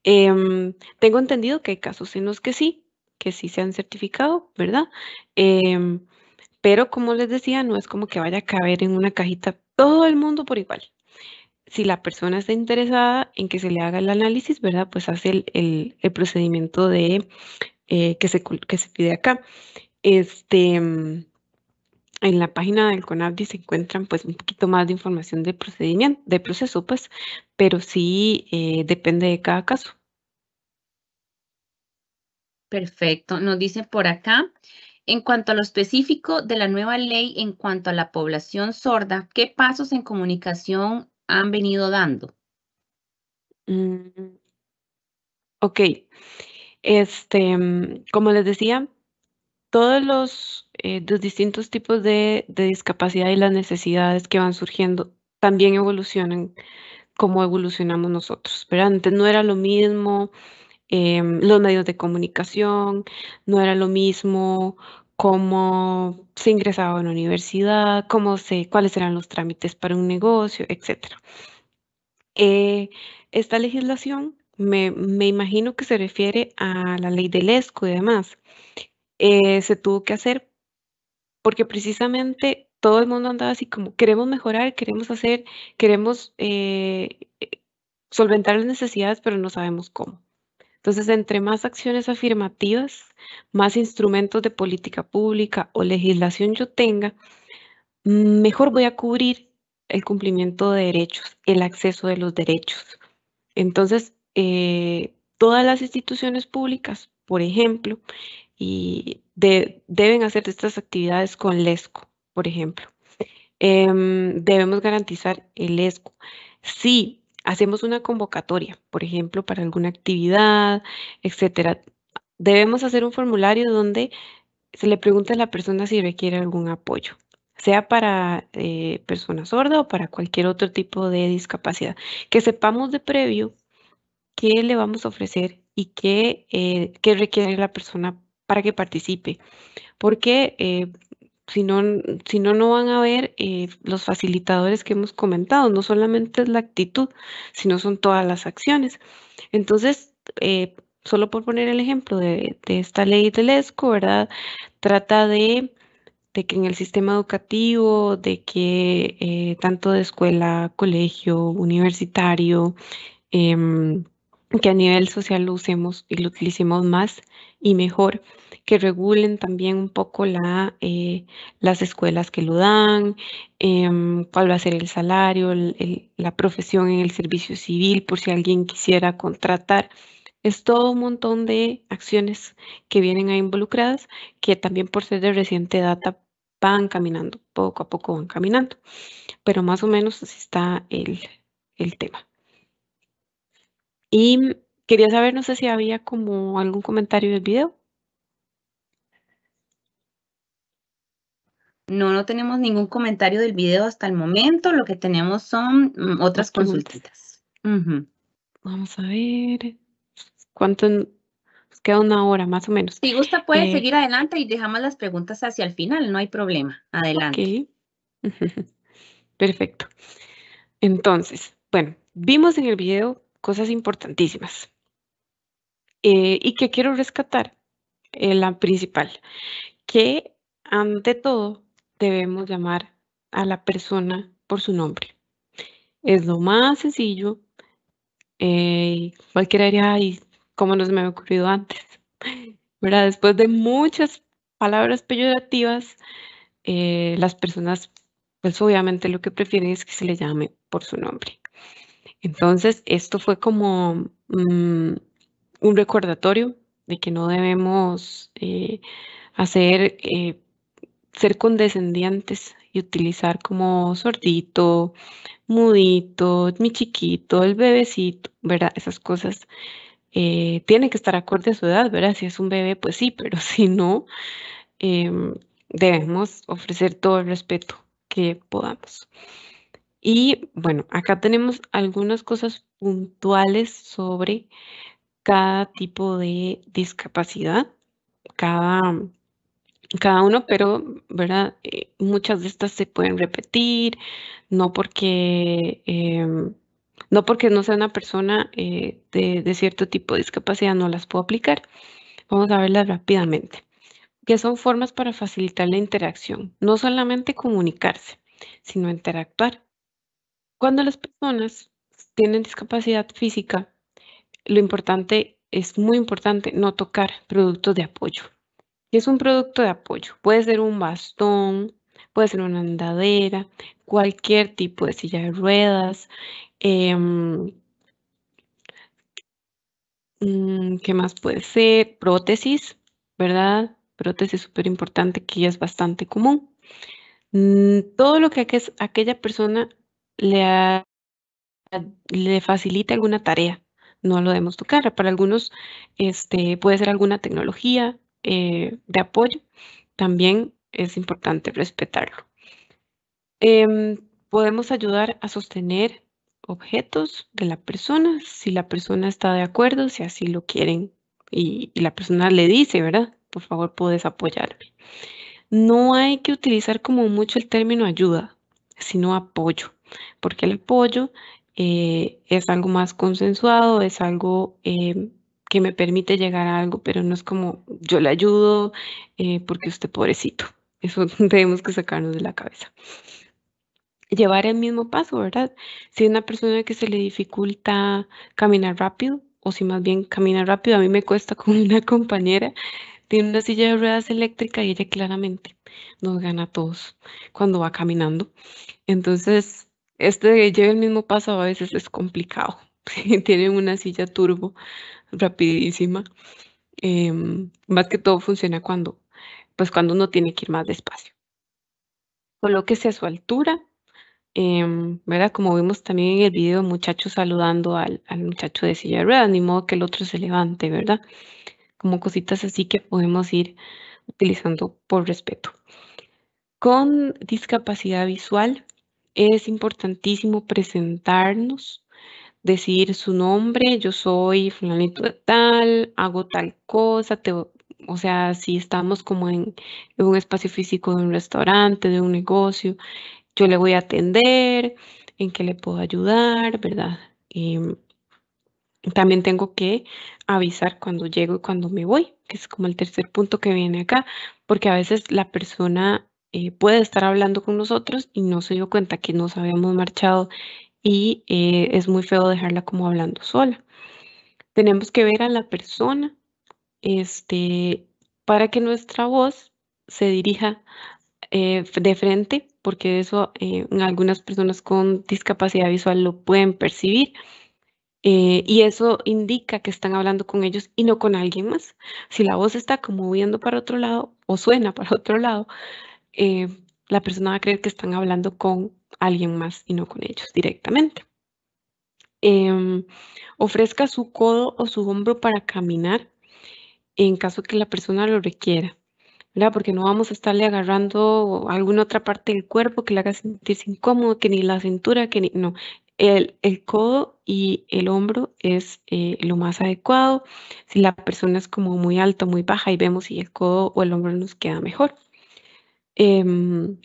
Em, tengo entendido que hay casos en los que sí, que sí se han certificado, ¿verdad? Em, pero como les decía, no es como que vaya a caber en una cajita todo el mundo por igual. Si la persona está interesada en que se le haga el análisis, ¿verdad? Pues hace el procedimiento de eh, que, se, que se pide acá. Este, en la página del CONAPDI se encuentran pues un poquito más de información de procedimiento, de proceso, pues, pero sí eh, depende de cada caso. Perfecto, nos dice por acá. En cuanto a lo específico de la nueva ley en cuanto a la población sorda, ¿qué pasos en comunicación han venido dando? Mm, ok. Este, como les decía, todos los, eh, distintos tipos de, discapacidad y las necesidades que van surgiendo también evolucionan como evolucionamos nosotros, pero antes no era lo mismo em, los medios de comunicación, no era lo mismo cómo se ingresaba a una universidad, cómo se, cuáles eran los trámites para un negocio, etc. Eh, esta legislación me, imagino que se refiere a la ley del ESCO y demás, eh, se tuvo que hacer porque precisamente todo el mundo andaba así como queremos mejorar, queremos hacer, queremos eh, eh, solventar las necesidades, pero no sabemos cómo. Entonces, entre más acciones afirmativas, más instrumentos de política pública o legislación yo tenga, mejor voy a cubrir el cumplimiento de derechos, el acceso de los derechos. Entonces, eh, todas las instituciones públicas, por ejemplo, y deben hacer estas actividades con LESCO, por ejemplo. Em, debemos garantizar el lesco. Si hacemos una convocatoria, por ejemplo, para alguna actividad, etcétera, debemos hacer un formulario donde se le pregunta a la persona si requiere algún apoyo, sea para eh, persona sorda o para cualquier otro tipo de discapacidad. Que sepamos de previo qué le vamos a ofrecer y eh, qué, requiere la persona para que participe. Porque eh, si no, si no, van a ver eh, los facilitadores que hemos comentado. No solamente es la actitud, sino son todas las acciones. Entonces, solo por poner el ejemplo de, esta ley de ESCO, ¿verdad? Trata de, que en el sistema educativo, de que tanto de escuela, colegio, universitario, em, que a nivel social lo usemos y lo utilicemos más y mejor, que regulen también un poco eh, las escuelas que lo dan, em, cuál va a ser el salario, la profesión en el servicio civil, por si alguien quisiera contratar. Es todo un montón de acciones que vienen a involucradas, que también por ser de reciente data van caminando, poco a poco van caminando, pero más o menos así está el tema. Y quería saber, no sé si había como algún comentario del video. No, no tenemos ningún comentario del video hasta el momento. Lo que tenemos son mm, otras consultas. Vamos a ver. ¿Cuánto? Nos queda una hora más o menos. Si gusta, puede eh, seguir adelante y dejamos las preguntas hacia el final. No hay problema. Adelante. Perfecto. Entonces, bueno, vimos en el video cosas importantísimas. Eh, ¿Y que quiero rescatar? Eh, la principal, que ante todo debemos llamar a la persona por su nombre. Es lo más sencillo. Eh, cualquiera diría, como ¿cómo no se me ha ocurrido antes? ¿Verdad? Después de muchas palabras peyorativas, las personas, pues obviamente lo que prefieren es que se le llame por su nombre. Entonces, esto fue como mm, un recordatorio de que no debemos eh, hacer, eh, ser condescendientes y utilizar como sordito, mudito, mi chiquito, el bebecito, ¿verdad? Esas cosas eh, Tiene que estar acorde a su edad, ¿verdad? Si es un bebé, pues sí, pero si no, em, debemos ofrecer todo el respeto que podamos. Y bueno, acá tenemos algunas cosas puntuales sobre cada tipo de discapacidad, cada, cada uno, pero ¿verdad? Eh, muchas de estas se pueden repetir, no porque... Em, no porque no sea una persona eh, de, de cierto tipo de discapacidad, no las puedo aplicar. Vamos a verlas rápidamente que son formas para facilitar la interacción, no solamente comunicarse, sino interactuar. Cuando las personas tienen discapacidad física, lo importante es muy importante no tocar productos de apoyo. ¿Qué es un producto de apoyo? Puede ser un bastón, puede ser una andadera, cualquier tipo de silla de ruedas. Em, mm, ¿Qué más puede ser? Prótesis, ¿verdad? Prótesis súper importante que ya es bastante común. Mm, todo lo que aquella persona le, facilita facilite alguna tarea. No lo debemos tocar. Para algunos este, puede ser alguna tecnología eh, de apoyo. También es importante respetarlo. Em, podemos ayudar a sostener objetos de la persona, si la persona está de acuerdo, si así lo quieren y, la persona le dice, ¿verdad? Por favor, puedes apoyarme. No hay que utilizar como mucho el término ayuda, sino apoyo porque el apoyo eh, es algo más consensuado, es algo em, que me permite llegar a algo, pero no es como yo le ayudo eh, porque usted pobrecito. Eso tenemos que sacarnos de la cabeza. Llevar el mismo paso, ¿verdad? Si una persona que se le dificulta caminar rápido, o si más bien camina rápido, a mí me cuesta con una compañera, tiene una silla de ruedas eléctrica y ella claramente nos gana a todos cuando va caminando. Entonces, este el mismo paso a veces es complicado. Tienen una silla turbo rapidísima. Em, más que todo funciona cuando, pues cuando uno tiene que ir más despacio. Colóquese a su altura. Em, ¿verdad? Como vimos también en el video, muchacho saludando al, al muchacho de silla de ruedas, ni modo que el otro se levante, ¿verdad? Como cositas así que podemos ir utilizando por respeto. Con discapacidad visual, es importantísimo presentarnos, decir su nombre, yo soy fulanito de tal, hago tal cosa, o sea, si estamos como en, un espacio físico de un restaurante, de un negocio, yo le voy a atender, en qué le puedo ayudar, ¿verdad? Em, también tengo que avisar cuando llego y cuando me voy, que es como el tercer punto que viene acá, porque a veces la persona eh, puede estar hablando con nosotros y no se dio cuenta que nos habíamos marchado y eh, es muy feo dejarla como hablando sola. Tenemos que ver a la persona este, para que nuestra voz se dirija eh, de frente, porque eso en algunas personas con discapacidad visual lo pueden percibir. y eso indica que están hablando con ellos y no con alguien más. Si la voz está como viendo para otro lado o suena para otro lado, eh, la persona va a creer que están hablando con alguien más y no con ellos directamente. Em, ofrezca su codo o su hombro para caminar en caso que la persona lo requiera, ¿verdad? Porque no vamos a estarle agarrando alguna otra parte del cuerpo que le haga sentirse incómodo, que ni la cintura, que ni... No, el, codo y el hombro es eh, lo más adecuado. Si la persona es como muy alta, muy baja y vemos si el codo o el hombro nos queda mejor. Em,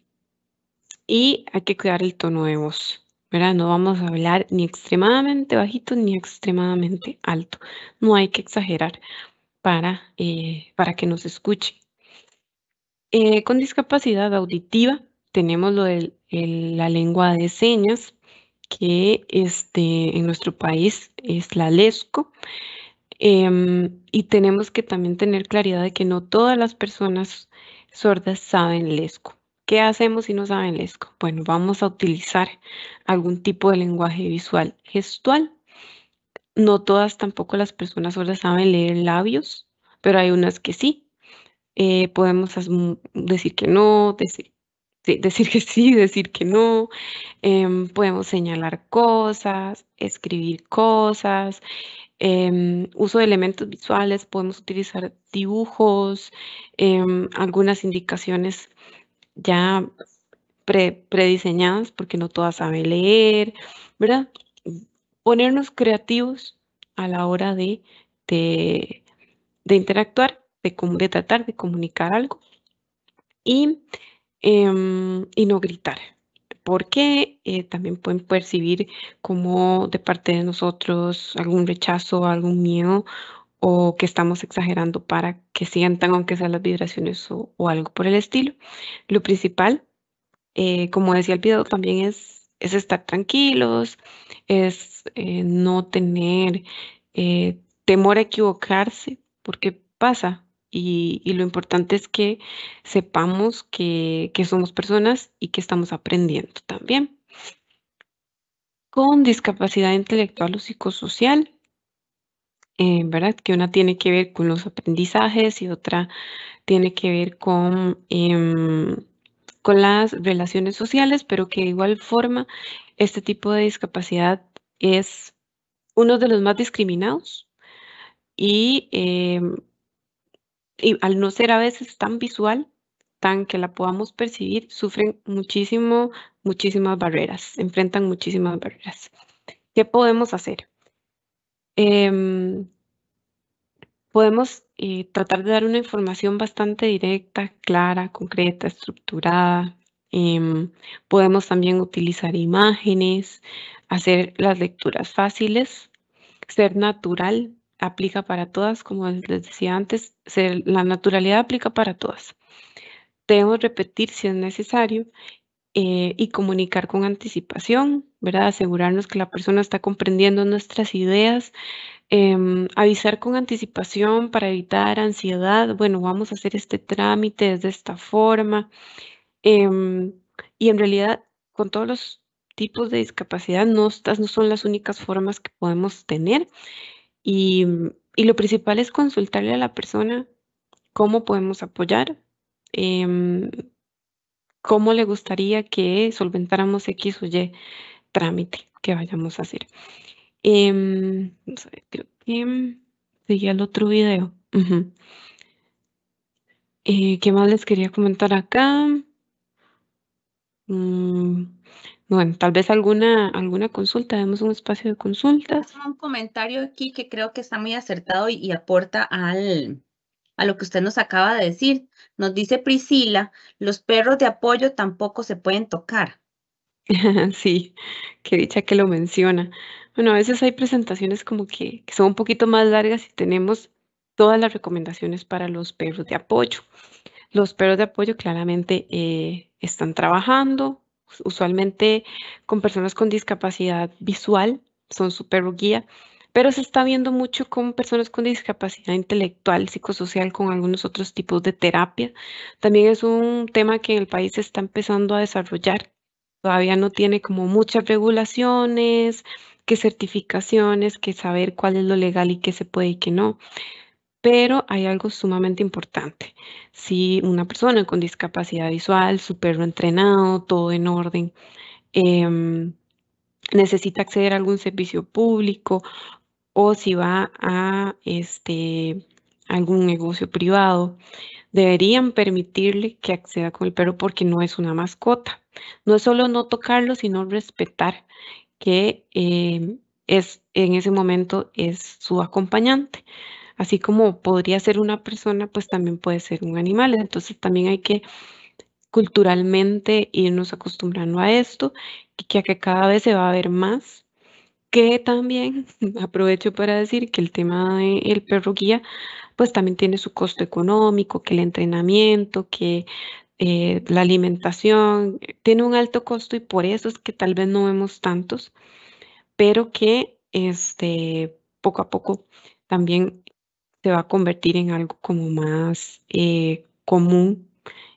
y hay que cuidar el tono de voz, ¿verdad? No vamos a hablar ni extremadamente bajito ni extremadamente alto. No hay que exagerar para, eh, para que nos escuche. Eh, con discapacidad auditiva tenemos lo de la lengua de señas, que este, en nuestro país es la LESCO. Em, y tenemos que también tener claridad de que no todas las personas sordas saben lesco. ¿Qué hacemos si no saben lesco? Bueno, vamos a utilizar algún tipo de lenguaje visual gestual. No todas tampoco las personas sordas saben leer labios, pero hay unas que sí. Eh, podemos mm, decir que no, decir, que sí, decir que no. Em, podemos señalar cosas, escribir cosas, Em, uso de elementos visuales, podemos utilizar dibujos, em, algunas indicaciones ya prediseñadas porque no todas saben leer, ¿verdad? Ponernos creativos a la hora de, de, interactuar, de, tratar de comunicar algo y, em, y no gritar porque eh, también pueden percibir como de parte de nosotros algún rechazo, algún miedo o que estamos exagerando para que sientan aunque sean las vibraciones o, algo por el estilo. Lo principal, eh, como decía el video, también es, estar tranquilos, es eh, no tener temor a equivocarse, porque pasa, y, lo importante es que sepamos que, somos personas y que estamos aprendiendo también. Con discapacidad intelectual o psicosocial, eh, ¿verdad? Que una tiene que ver con los aprendizajes y otra tiene que ver con, em, con las relaciones sociales, pero que de igual forma este tipo de discapacidad es uno de los más discriminados y em, y al no ser a veces tan visual, tan que la podamos percibir, sufren muchísimo, muchísimas barreras, enfrentan muchísimas barreras. ¿Qué podemos hacer? Em, podemos eh, tratar de dar una información bastante directa, clara, concreta, estructurada. Em, podemos también utilizar imágenes, hacer las lecturas fáciles, ser natural aplica para todas, como les decía antes, la naturalidad aplica para todas. Debemos repetir si es necesario eh, y comunicar con anticipación, ¿verdad? Asegurarnos que la persona está comprendiendo nuestras ideas, em, avisar con anticipación para evitar ansiedad, bueno, vamos a hacer este trámite de esta forma. Em, y en realidad, con todos los tipos de discapacidad, no, estas no son las únicas formas que podemos tener. Y, lo principal es consultarle a la persona cómo podemos apoyar, em, cómo le gustaría que solventáramos X o Y trámite que vayamos a hacer. Em, creo que seguía el otro video. Eh, ¿Qué más les quería comentar acá? Mm, bueno, tal vez alguna, alguna consulta, vemos un espacio de consultas. Un comentario aquí que creo que está muy acertado y, aporta al, a lo que usted nos acaba de decir. Nos dice Priscila, los perros de apoyo tampoco se pueden tocar. sí, que dicha que lo menciona. Bueno, a veces hay presentaciones como que, son un poquito más largas y tenemos todas las recomendaciones para los perros de apoyo. Los perros de apoyo claramente eh, están trabajando, usualmente con personas con discapacidad visual, son súper guía, pero se está viendo mucho con personas con discapacidad intelectual, psicosocial, con algunos otros tipos de terapia. También es un tema que en el país se está empezando a desarrollar. Todavía no tiene como muchas regulaciones, qué certificaciones, qué saber cuál es lo legal y qué se puede y qué no. Pero hay algo sumamente importante. Si una persona con discapacidad visual, su perro entrenado, todo en orden, em, necesita acceder a algún servicio público o si va a este, algún negocio privado, deberían permitirle que acceda con el perro porque no es una mascota. No es solo no tocarlo, sino respetar que em, es, en ese momento es su acompañante. Así como podría ser una persona, pues también puede ser un animal. Entonces también hay que culturalmente irnos acostumbrando a esto ya que, cada vez se va a ver más. Que también aprovecho para decir que el tema del perro guía, pues también tiene su costo económico, que el entrenamiento, que eh, la alimentación, eh, tiene un alto costo y por eso es que tal vez no vemos tantos, pero que este, poco a poco también se va a convertir en algo como más eh, común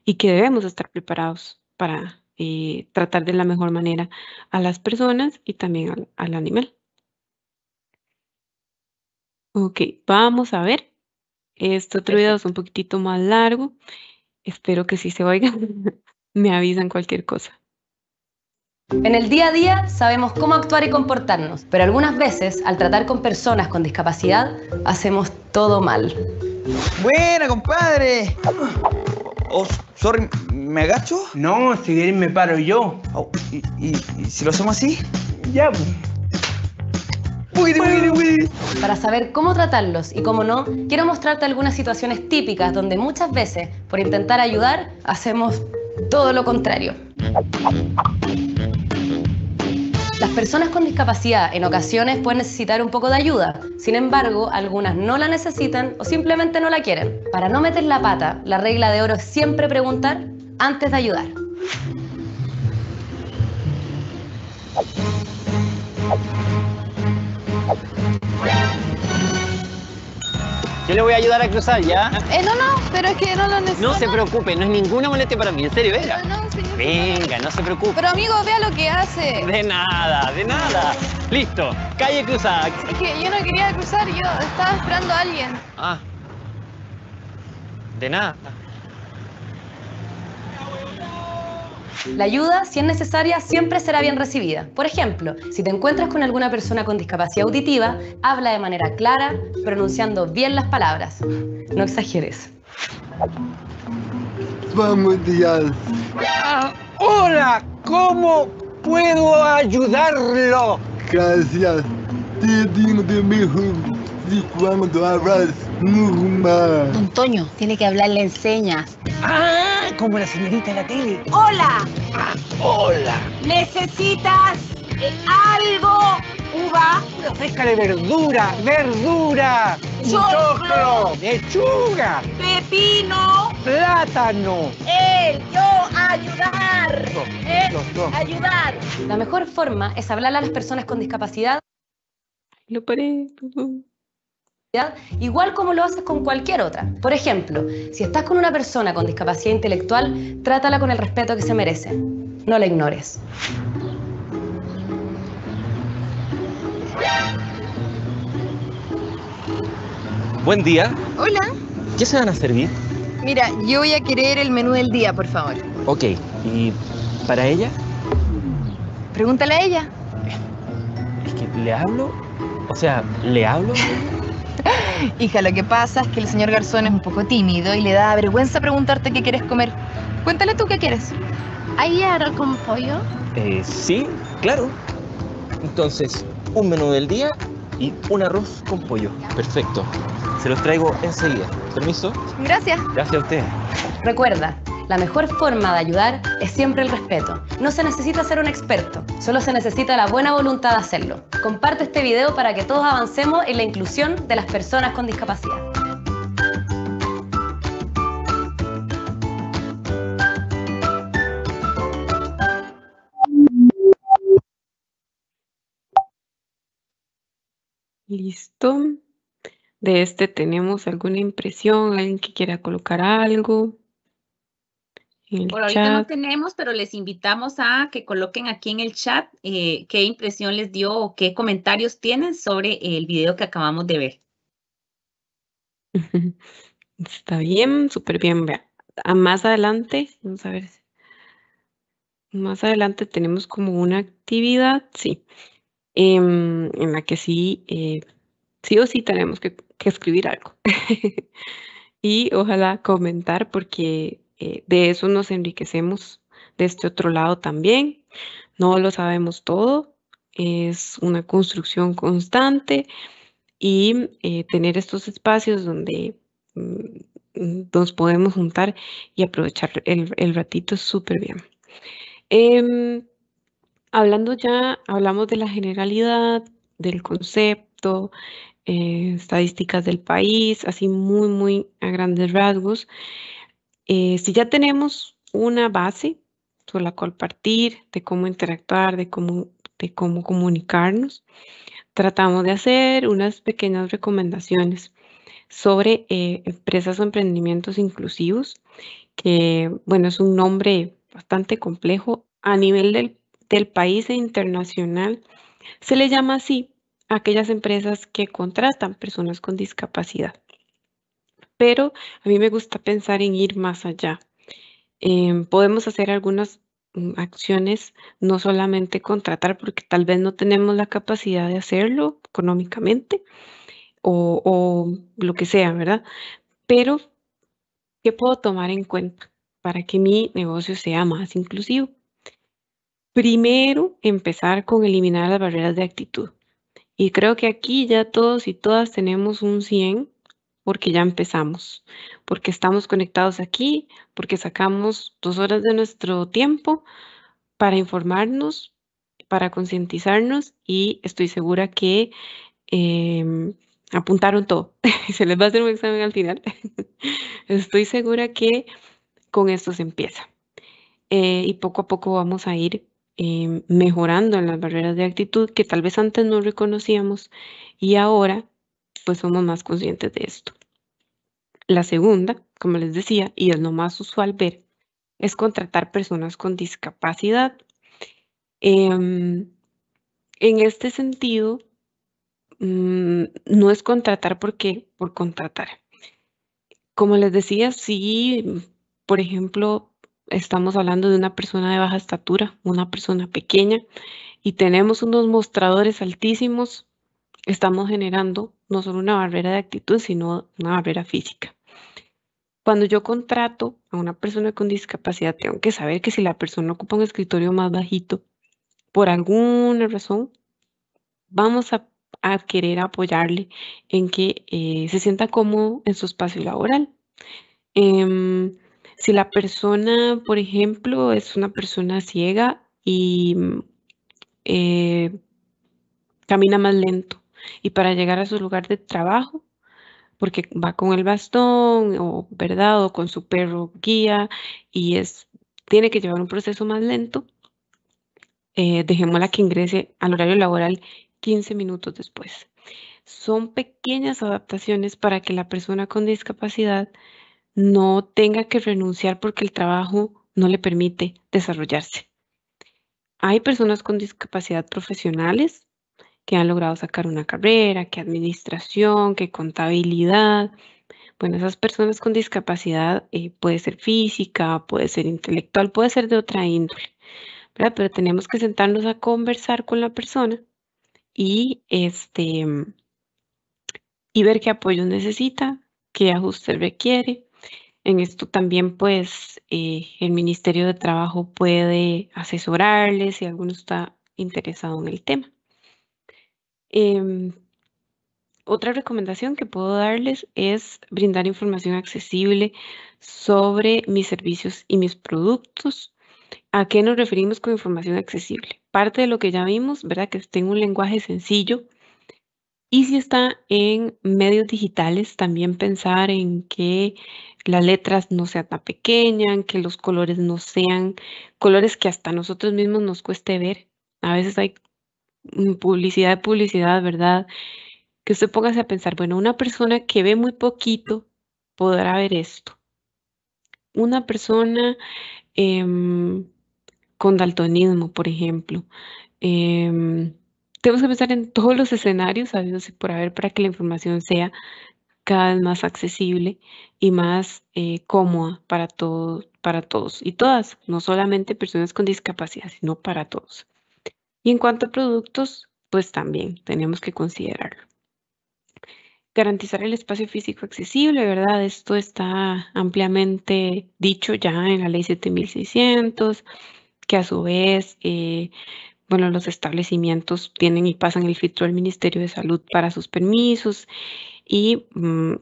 y que debemos estar preparados para eh, tratar de la mejor manera a las personas y también al, al animal. Ok, vamos a ver. Este otro video es un poquitito más largo. Espero que sí se oiga. Me avisan cualquier cosa. En el día a día sabemos cómo actuar y comportarnos, pero algunas veces al tratar con personas con discapacidad hacemos todo mal. Buena, compadre. Oh, oh sorry, ¿me agacho? No, si bien me paro yo. Oh, y, si lo hacemos así? Ya. Para saber cómo tratarlos y cómo no, quiero mostrarte algunas situaciones típicas donde muchas veces, por intentar ayudar, hacemos todo lo contrario. Las personas con discapacidad en ocasiones pueden necesitar un poco de ayuda, sin embargo, algunas no la necesitan o simplemente no la quieren. Para no meter la pata, la regla de oro es siempre preguntar antes de ayudar. Yo le voy a ayudar a cruzar, ¿ya? Eh, no, no, pero es que no lo necesito. No se preocupe, no es ninguna molestia para mí, en serio, venga. No, no, señor. Venga, no se preocupe. Pero amigo, vea lo que hace. De nada, de nada. Listo, calle cruzada. Es que yo no quería cruzar, yo estaba esperando a alguien. Ah. De nada. La ayuda, si es necesaria, siempre será bien recibida. Por ejemplo, si te encuentras con alguna persona con discapacidad auditiva, habla de manera clara, pronunciando bien las palabras. No exageres. Vamos, días. Ah, hola, ¿cómo puedo ayudarlo? Gracias. Te digo de mejor hablas Antonio, tiene que hablarle en señas. Ah, como la señorita de la tele. Hola. Ah, hola. ¿Necesitas algo? Uva. Una pesca de verdura, verdura. Choclo. Lechuga. Pepino. Plátano. El, yo, ayudar. Ayudar. La mejor forma es hablarle a las personas con discapacidad. Lo paré igual como lo haces con cualquier otra. Por ejemplo, si estás con una persona con discapacidad intelectual, trátala con el respeto que se merece. No la ignores. Buen día. Hola. ¿Qué se van a servir? Mira, yo voy a querer el menú del día, por favor. Ok, ¿y para ella? Pregúntale a ella. Es que le hablo, o sea, le hablo. Hija, lo que pasa es que el señor garzón es un poco tímido y le da vergüenza preguntarte qué quieres comer. Cuéntale tú qué quieres. ¿Hay arroz con pollo? Eh, sí, claro. Entonces, un menú del día y un arroz con pollo. Perfecto. Se los traigo enseguida. ¿Permiso? Gracias. Gracias a usted. Recuerda, la mejor forma de ayudar es siempre el respeto. No se necesita ser un experto, solo se necesita la buena voluntad de hacerlo. Comparte este video para que todos avancemos en la inclusión de las personas con discapacidad. Listo. De este tenemos alguna impresión, alguien que quiera colocar algo. Por ahorita no tenemos, pero les invitamos a que coloquen aquí en el chat eh, qué impresión les dio o qué comentarios tienen sobre el video que acabamos de ver. Está bien, súper bien. Más adelante, vamos a ver. Más adelante tenemos como una actividad, sí, em, en la que sí, eh, sí o sí tenemos que escribir algo. y ojalá comentar porque eh, de eso nos enriquecemos de este otro lado también. No lo sabemos todo, es una construcción constante y eh, tener estos espacios donde mm, nos podemos juntar y aprovechar el, ratito súper bien. Em, hablando ya, hablamos de la generalidad, del concepto, eh, estadísticas del país, así muy, muy a grandes rasgos. Eh, si ya tenemos una base sobre la cual partir, de cómo interactuar, de cómo, comunicarnos, tratamos de hacer unas pequeñas recomendaciones sobre eh, empresas o emprendimientos inclusivos, que bueno, es un nombre bastante complejo a nivel del, del país e internacional. Se le llama así a aquellas empresas que contratan personas con discapacidad pero a mí me gusta pensar en ir más allá. Em, podemos hacer algunas mm, acciones, no solamente contratar, porque tal vez no tenemos la capacidad de hacerlo económicamente o, o lo que sea, ¿verdad? Pero, ¿qué puedo tomar en cuenta para que mi negocio sea más inclusivo? Primero, empezar con eliminar las barreras de actitud. Y creo que aquí ya todos y todas tenemos un 100 porque ya empezamos, porque estamos conectados aquí, porque sacamos dos horas de nuestro tiempo para informarnos, para concientizarnos y estoy segura que em, apuntaron todo. se les va a hacer un examen al final. estoy segura que con esto se empieza. Eh, y poco a poco vamos a ir em, mejorando en las barreras de actitud que tal vez antes no reconocíamos y ahora pues somos más conscientes de esto. La segunda, como les decía, y es lo más usual ver, es contratar personas con discapacidad. Em, en este sentido, mm, no es contratar porque por contratar. Como les decía, si, por ejemplo, estamos hablando de una persona de baja estatura, una persona pequeña, y tenemos unos mostradores altísimos, estamos generando no solo una barrera de actitud, sino una barrera física. Cuando yo contrato a una persona con discapacidad, tengo que saber que si la persona ocupa un escritorio más bajito, por alguna razón, vamos a, querer apoyarle en que eh, se sienta cómodo en su espacio laboral. Em, si la persona, por ejemplo, es una persona ciega y eh, camina más lento, y para llegar a su lugar de trabajo, porque va con el bastón o, ¿verdad? o con su perro guía y es, tiene que llevar un proceso más lento, eh, dejémosla que ingrese al horario laboral 15 minutos después. Son pequeñas adaptaciones para que la persona con discapacidad no tenga que renunciar porque el trabajo no le permite desarrollarse. Hay personas con discapacidad profesionales que han logrado sacar una carrera, que administración, qué contabilidad. Bueno, esas personas con discapacidad eh, puede ser física, puede ser intelectual, puede ser de otra índole, ¿verdad? Pero tenemos que sentarnos a conversar con la persona y, este, y ver qué apoyo necesita, qué ajustes requiere. En esto también, pues, eh, el Ministerio de Trabajo puede asesorarle si alguno está interesado en el tema. Em, otra recomendación que puedo darles es brindar información accesible sobre mis servicios y mis productos. ¿A qué nos referimos con información accesible? Parte de lo que ya vimos, ¿verdad? Que esté un lenguaje sencillo. Y si está en medios digitales, también pensar en que las letras no sean tan pequeñas, que los colores no sean colores que hasta nosotros mismos nos cueste ver. A veces hay Mm, publicidad de publicidad, ¿verdad? Que usted póngase a pensar, bueno, una persona que ve muy poquito podrá ver esto. Una persona em, con daltonismo, por ejemplo. Em, tenemos que pensar en todos los escenarios, habiéndose por haber, para que la información sea cada vez más accesible y más eh, cómoda para, todo, para todos y todas, no solamente personas con discapacidad, sino para todos. Y en cuanto a productos, pues también tenemos que considerarlo. Garantizar el espacio físico accesible, ¿verdad? Esto está ampliamente dicho ya en la ley 7600, que a su vez, eh, bueno, los establecimientos tienen y pasan el filtro del Ministerio de Salud para sus permisos y mm,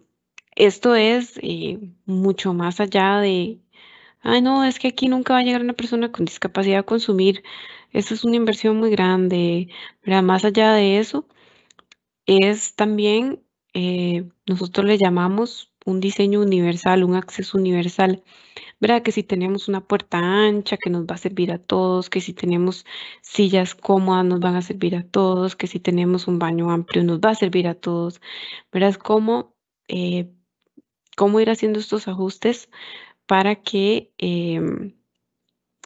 esto es eh, mucho más allá de, ay no, es que aquí nunca va a llegar una persona con discapacidad a consumir esa es una inversión muy grande, ¿verdad? Más allá de eso, es también, eh, nosotros le llamamos un diseño universal, un acceso universal, ¿verdad? Que si tenemos una puerta ancha que nos va a servir a todos, que si tenemos sillas cómodas nos van a servir a todos, que si tenemos un baño amplio nos va a servir a todos, Verás Es como... Eh, cómo ir haciendo estos ajustes para que em,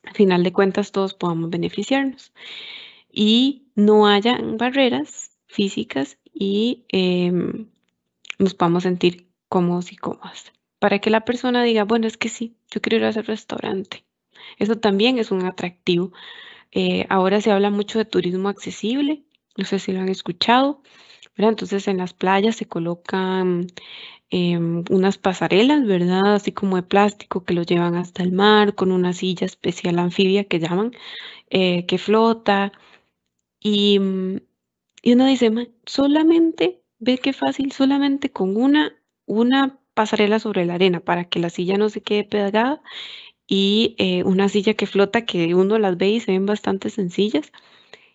al final de cuentas todos podamos beneficiarnos y no haya barreras físicas y em, nos podamos sentir cómodos y cómodas. Para que la persona diga, bueno, es que sí, yo quiero ir a ese restaurante. Eso también es un atractivo. Eh, ahora se habla mucho de turismo accesible, no sé si lo han escuchado. Entonces en las playas se colocan Em, unas pasarelas, ¿verdad? Así como de plástico que lo llevan hasta el mar, con una silla especial anfibia que llaman, eh, que flota. Y, mm, y uno dice, solamente, ve qué fácil, solamente con una, una pasarela sobre la arena para que la silla no se quede pegada y eh, una silla que flota que uno las ve y se ven bastante sencillas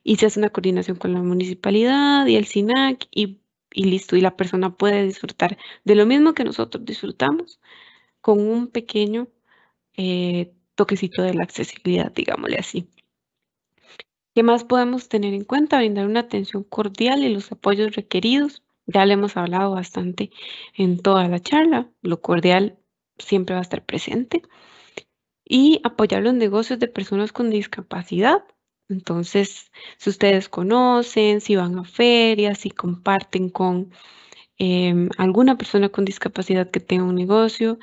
y se hace una coordinación con la municipalidad y el SINAC y y listo, y la persona puede disfrutar de lo mismo que nosotros disfrutamos con un pequeño eh, toquecito de la accesibilidad, digámosle así. ¿Qué más podemos tener en cuenta? Brindar una atención cordial y los apoyos requeridos. Ya le hemos hablado bastante en toda la charla. Lo cordial siempre va a estar presente. Y apoyar los negocios de personas con discapacidad entonces, si ustedes conocen, si van a ferias, si comparten con em, alguna persona con discapacidad que tenga un negocio,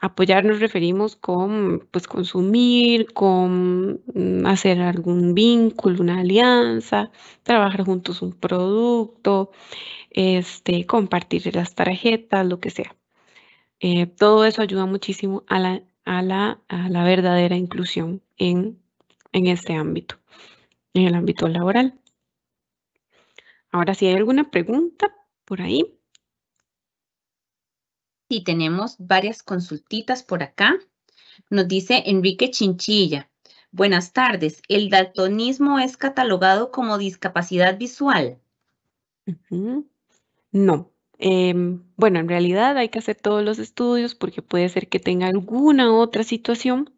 apoyarnos nos referimos con pues consumir, con mm, hacer algún vínculo, una alianza, trabajar juntos un producto, este, compartir las tarjetas, lo que sea. Eh, todo eso ayuda muchísimo a la, verdadera inclusión en este ámbito en el ámbito laboral. Ahora, si hay alguna pregunta por ahí. Sí, tenemos varias consultitas por acá. Nos dice Enrique Chinchilla. Buenas tardes. ¿El daltonismo es catalogado como discapacidad visual? No, Em, bueno, en realidad hay que hacer todos los estudios porque puede ser que tenga alguna otra situación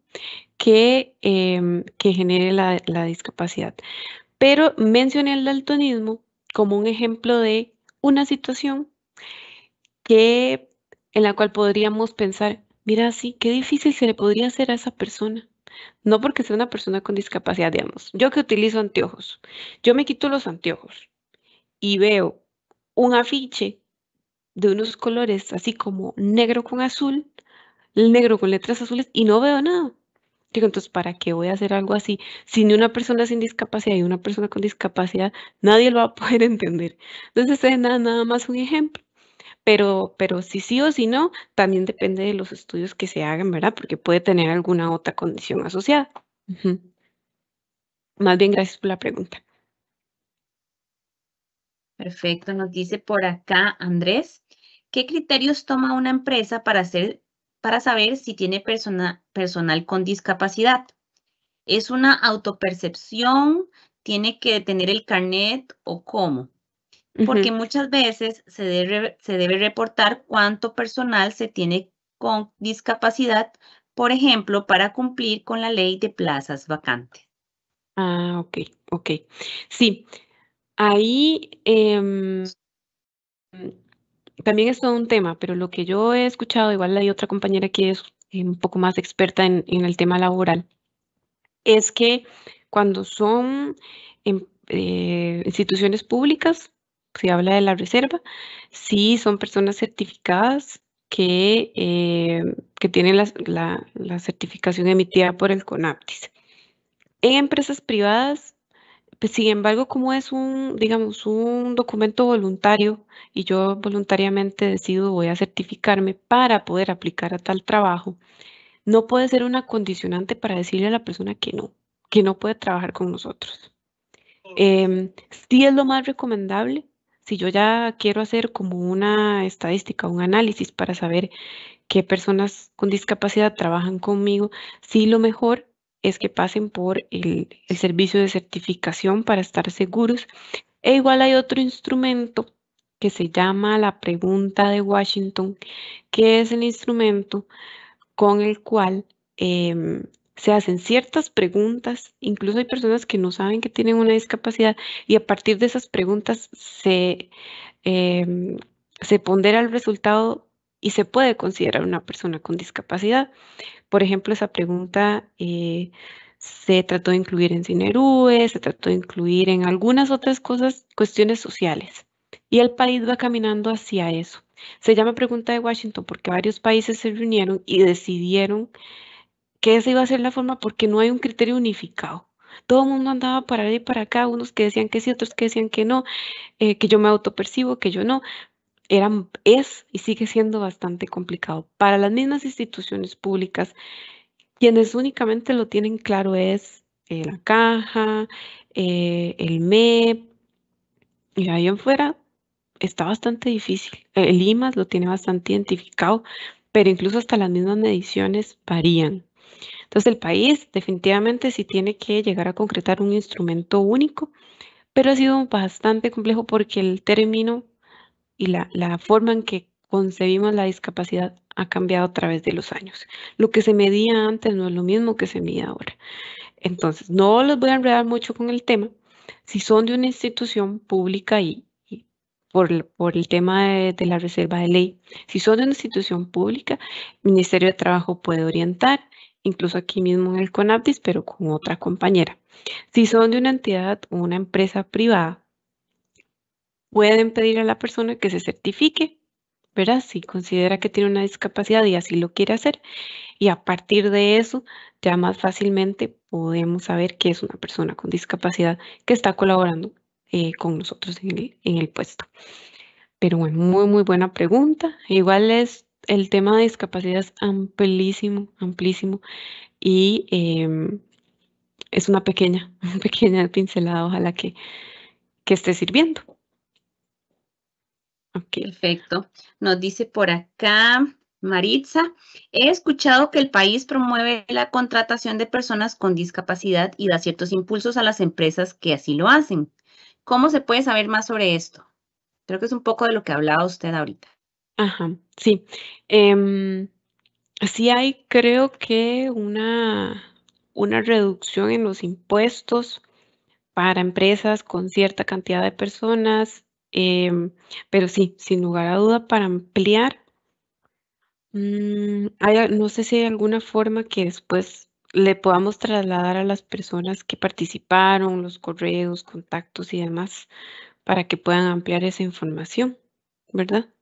que, em, que genere la, la discapacidad. Pero mencioné el daltonismo como un ejemplo de una situación que, en la cual podríamos pensar, mira, sí, qué difícil se le podría hacer a esa persona. No porque sea una persona con discapacidad, digamos. Yo que utilizo anteojos, yo me quito los anteojos y veo un afiche de unos colores así como negro con azul, negro con letras azules y no veo nada. Digo, entonces, ¿para qué voy a hacer algo así? Si ni una persona sin discapacidad y una persona con discapacidad, nadie lo va a poder entender. Entonces, es nada, nada más un ejemplo. Pero, pero si sí o si no, también depende de los estudios que se hagan, ¿verdad? Porque puede tener alguna otra condición asociada. Más bien, gracias por la pregunta. Perfecto, nos dice por acá Andrés. ¿Qué criterios toma una empresa para, saber si tiene personal con discapacidad? ¿Es una autopercepción? ¿Tiene que tener el carnet o cómo? Porque muchas veces se debe, reportar cuánto personal se tiene con discapacidad, por ejemplo, para cumplir con la ley de plazas vacantes. Ah, ok, ok. Sí, ahí em, también es todo un tema, pero lo que yo he escuchado, igual hay otra compañera que es un poco más experta en, el tema laboral, es que cuando son em, eh, instituciones públicas, se habla de la reserva, sí son personas certificadas que, eh, que tienen la, la, la certificación emitida por el CONAPTIS. En empresas privadas pues, sin embargo, como es un, digamos, un documento voluntario y yo voluntariamente decido voy a certificarme para poder aplicar a tal trabajo, no puede ser una condicionante para decirle a la persona que no, que no puede trabajar con nosotros. Eh, sí es lo más recomendable. Si yo ya quiero hacer como una estadística, un análisis para saber qué personas con discapacidad trabajan conmigo, sí lo mejor es que pasen por el, servicio de certificación para estar seguros. E igual hay otro instrumento que se llama la pregunta de Washington, que es el instrumento con el cual em, se hacen ciertas preguntas, incluso hay personas que no saben que tienen una discapacidad y a partir de esas preguntas se, em, se pondera el resultado y se puede considerar una persona con discapacidad. Por ejemplo, esa pregunta eh, se trató de incluir en Cinerués, se trató de incluir en algunas otras cosas, cuestiones sociales. Y el país va caminando hacia eso. Se llama pregunta de Washington porque varios países se reunieron y decidieron que esa iba a ser la forma porque no hay un criterio unificado. Todo el mundo andaba para allá y para acá, unos que decían que sí, otros que decían que no, eh, que yo me autopercibo, que yo no, es y sigue siendo bastante complicado. Para las mismas instituciones públicas, quienes únicamente lo tienen claro es eh, la caja, eh, el MEP, y ahí en fuera está bastante difícil. Eh, el IMAS lo tiene bastante identificado, pero incluso hasta las mismas mediciones varían. Entonces el país definitivamente sí tiene que llegar a concretar un instrumento único, pero ha sido bastante complejo porque el término y la, forma en que concebimos la discapacidad ha cambiado a través de los años. Lo que se medía antes no es lo mismo que se mide ahora. Entonces, no los voy a enredar mucho con el tema. Si son de una institución pública y, por, el tema de, de, la reserva de ley, si son de una institución pública, el Ministerio de Trabajo puede orientar, incluso aquí mismo en el CONAPDIS, pero con otra compañera. Si son de una entidad o una empresa privada, pueden pedir a la persona que se certifique, ¿verdad? Si considera que tiene una discapacidad y así lo quiere hacer. Y a partir de eso, ya más fácilmente podemos saber que es una persona con discapacidad que está colaborando eh, con nosotros en el, puesto. Pero bueno, muy, muy buena pregunta. Igual es el tema de discapacidad es amplísimo, amplísimo. Y em, es una pequeña, pequeña pincelada, ojalá que, que esté sirviendo. Perfecto. Nos dice por acá Maritza, he escuchado que el país promueve la contratación de personas con discapacidad y da ciertos impulsos a las empresas que así lo hacen. ¿Cómo se puede saber más sobre esto? Creo que es un poco de lo que hablaba usted ahorita. Ajá, sí. Em, sí hay, creo que una, una reducción en los impuestos para empresas con cierta cantidad de personas Em, pero sí, sin lugar a duda, para ampliar, mm, no sé si hay alguna forma que después le podamos trasladar a las personas que participaron, los correos, contactos y demás, para que puedan ampliar esa información, ¿verdad?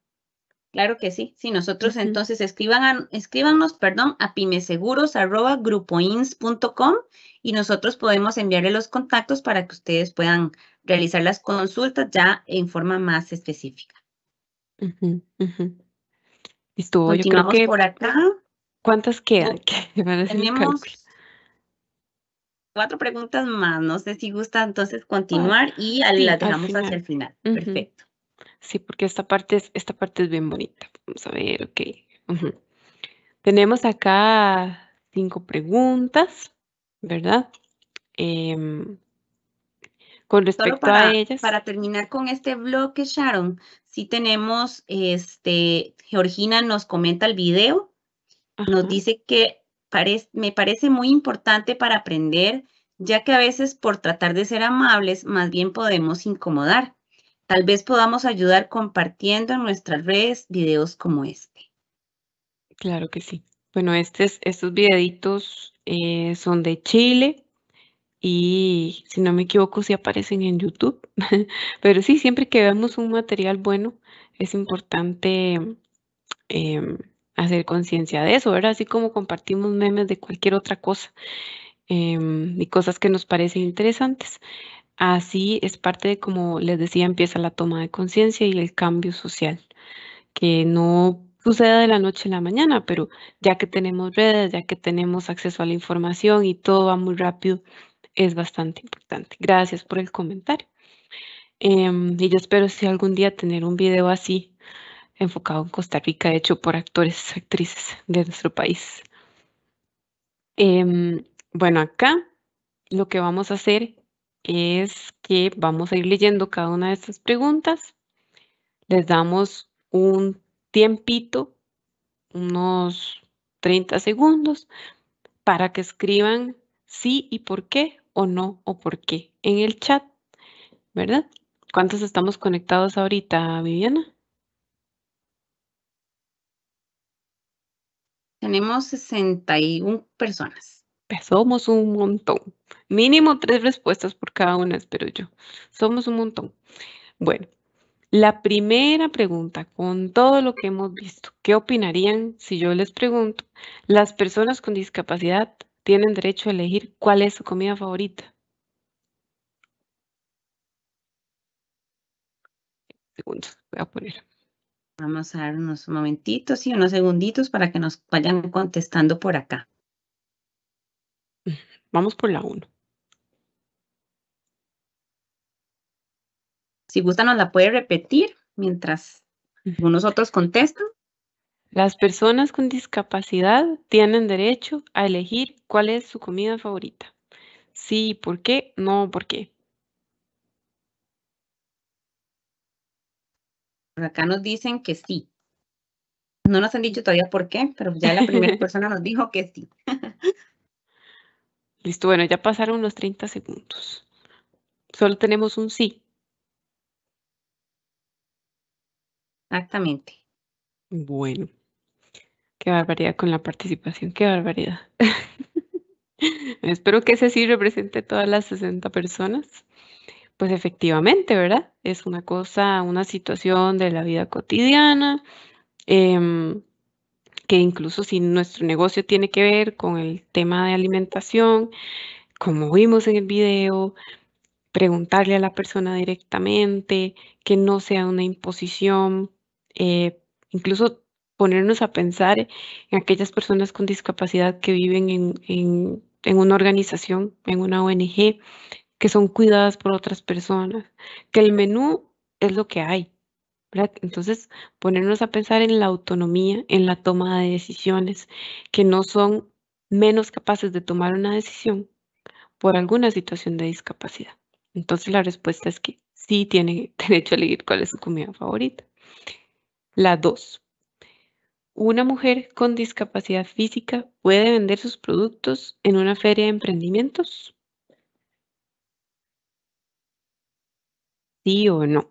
Claro que sí. Sí, nosotros entonces escriban a, escríbanos, perdón, a pimeseguros.grupoins.com y nosotros podemos enviarle los contactos para que ustedes puedan realizar las consultas ya en forma más específica. yo creo que, por acá. ¿Cuántas quedan? Tenemos cuatro preguntas más. No sé si gusta entonces continuar y la dejamos hacia el final. Perfecto. Sí, porque esta parte es, esta parte es bien bonita. Vamos a ver, ok. Tenemos acá cinco preguntas, ¿verdad? Em, con respecto a ellas. Para terminar con este bloque, Sharon, sí tenemos, este, Georgina nos comenta el video, nos dice que me parece muy importante para aprender, ya que a veces por tratar de ser amables, más bien podemos incomodar. Tal vez podamos ayudar compartiendo en nuestras redes videos como este. Claro que sí. Bueno, este estos videitos eh, son de Chile y si no me equivoco, sí aparecen en YouTube. Pero sí, siempre que veamos un material bueno, es importante em, hacer conciencia de eso, ¿verdad? Así como compartimos memes de cualquier otra cosa y em, cosas que nos parecen interesantes. Así es parte de, como les decía, empieza la toma de conciencia y el cambio social, que no sucede de la noche a la mañana, pero ya que tenemos redes, ya que tenemos acceso a la información y todo va muy rápido, es bastante importante. Gracias por el comentario. Em, y yo espero si algún día tener un video así enfocado en Costa Rica, hecho por actores, actrices de nuestro país. Em, bueno, acá lo que vamos a hacer es que vamos a ir leyendo cada una de estas preguntas. Les damos un tiempito, unos 30 segundos, para que escriban sí y por qué o no o por qué en el chat, ¿verdad? ¿Cuántos estamos conectados ahorita, Viviana? Tenemos 61 personas somos un montón. Mínimo tres respuestas por cada una, espero yo. Somos un montón. Bueno, la primera pregunta, con todo lo que hemos visto, ¿qué opinarían si yo les pregunto, las personas con discapacidad tienen derecho a elegir cuál es su comida favorita? Segundos, voy a poner. Vamos a dar unos momentitos y unos segunditos para que nos vayan contestando por acá. Vamos por la 1. Si gusta, nos la puede repetir mientras nosotros contestan. Las personas con discapacidad tienen derecho a elegir cuál es su comida favorita. Sí, ¿por qué? No, ¿por qué? Pues acá nos dicen que sí. No nos han dicho todavía por qué, pero ya la primera persona nos dijo que sí. Listo, bueno, ya pasaron los 30 segundos. Solo tenemos un sí. Exactamente. Bueno. Qué barbaridad con la participación, qué barbaridad. Espero que ese sí represente todas las 60 personas. Pues efectivamente, ¿verdad? Es una cosa, una situación de la vida cotidiana. Em, que incluso si nuestro negocio tiene que ver con el tema de alimentación, como vimos en el video, preguntarle a la persona directamente, que no sea una imposición, eh, incluso ponernos a pensar en aquellas personas con discapacidad que viven en una organización, en una ONG, que son cuidadas por otras personas, que el menú es lo que hay, entonces, ponernos a pensar en la autonomía, en la toma de decisiones, que no son menos capaces de tomar una decisión por alguna situación de discapacidad. Entonces, la respuesta es que sí tiene derecho a elegir cuál es su comida favorita. La dos, una mujer con discapacidad física puede vender sus productos en una feria de emprendimientos? ¿Sí o no?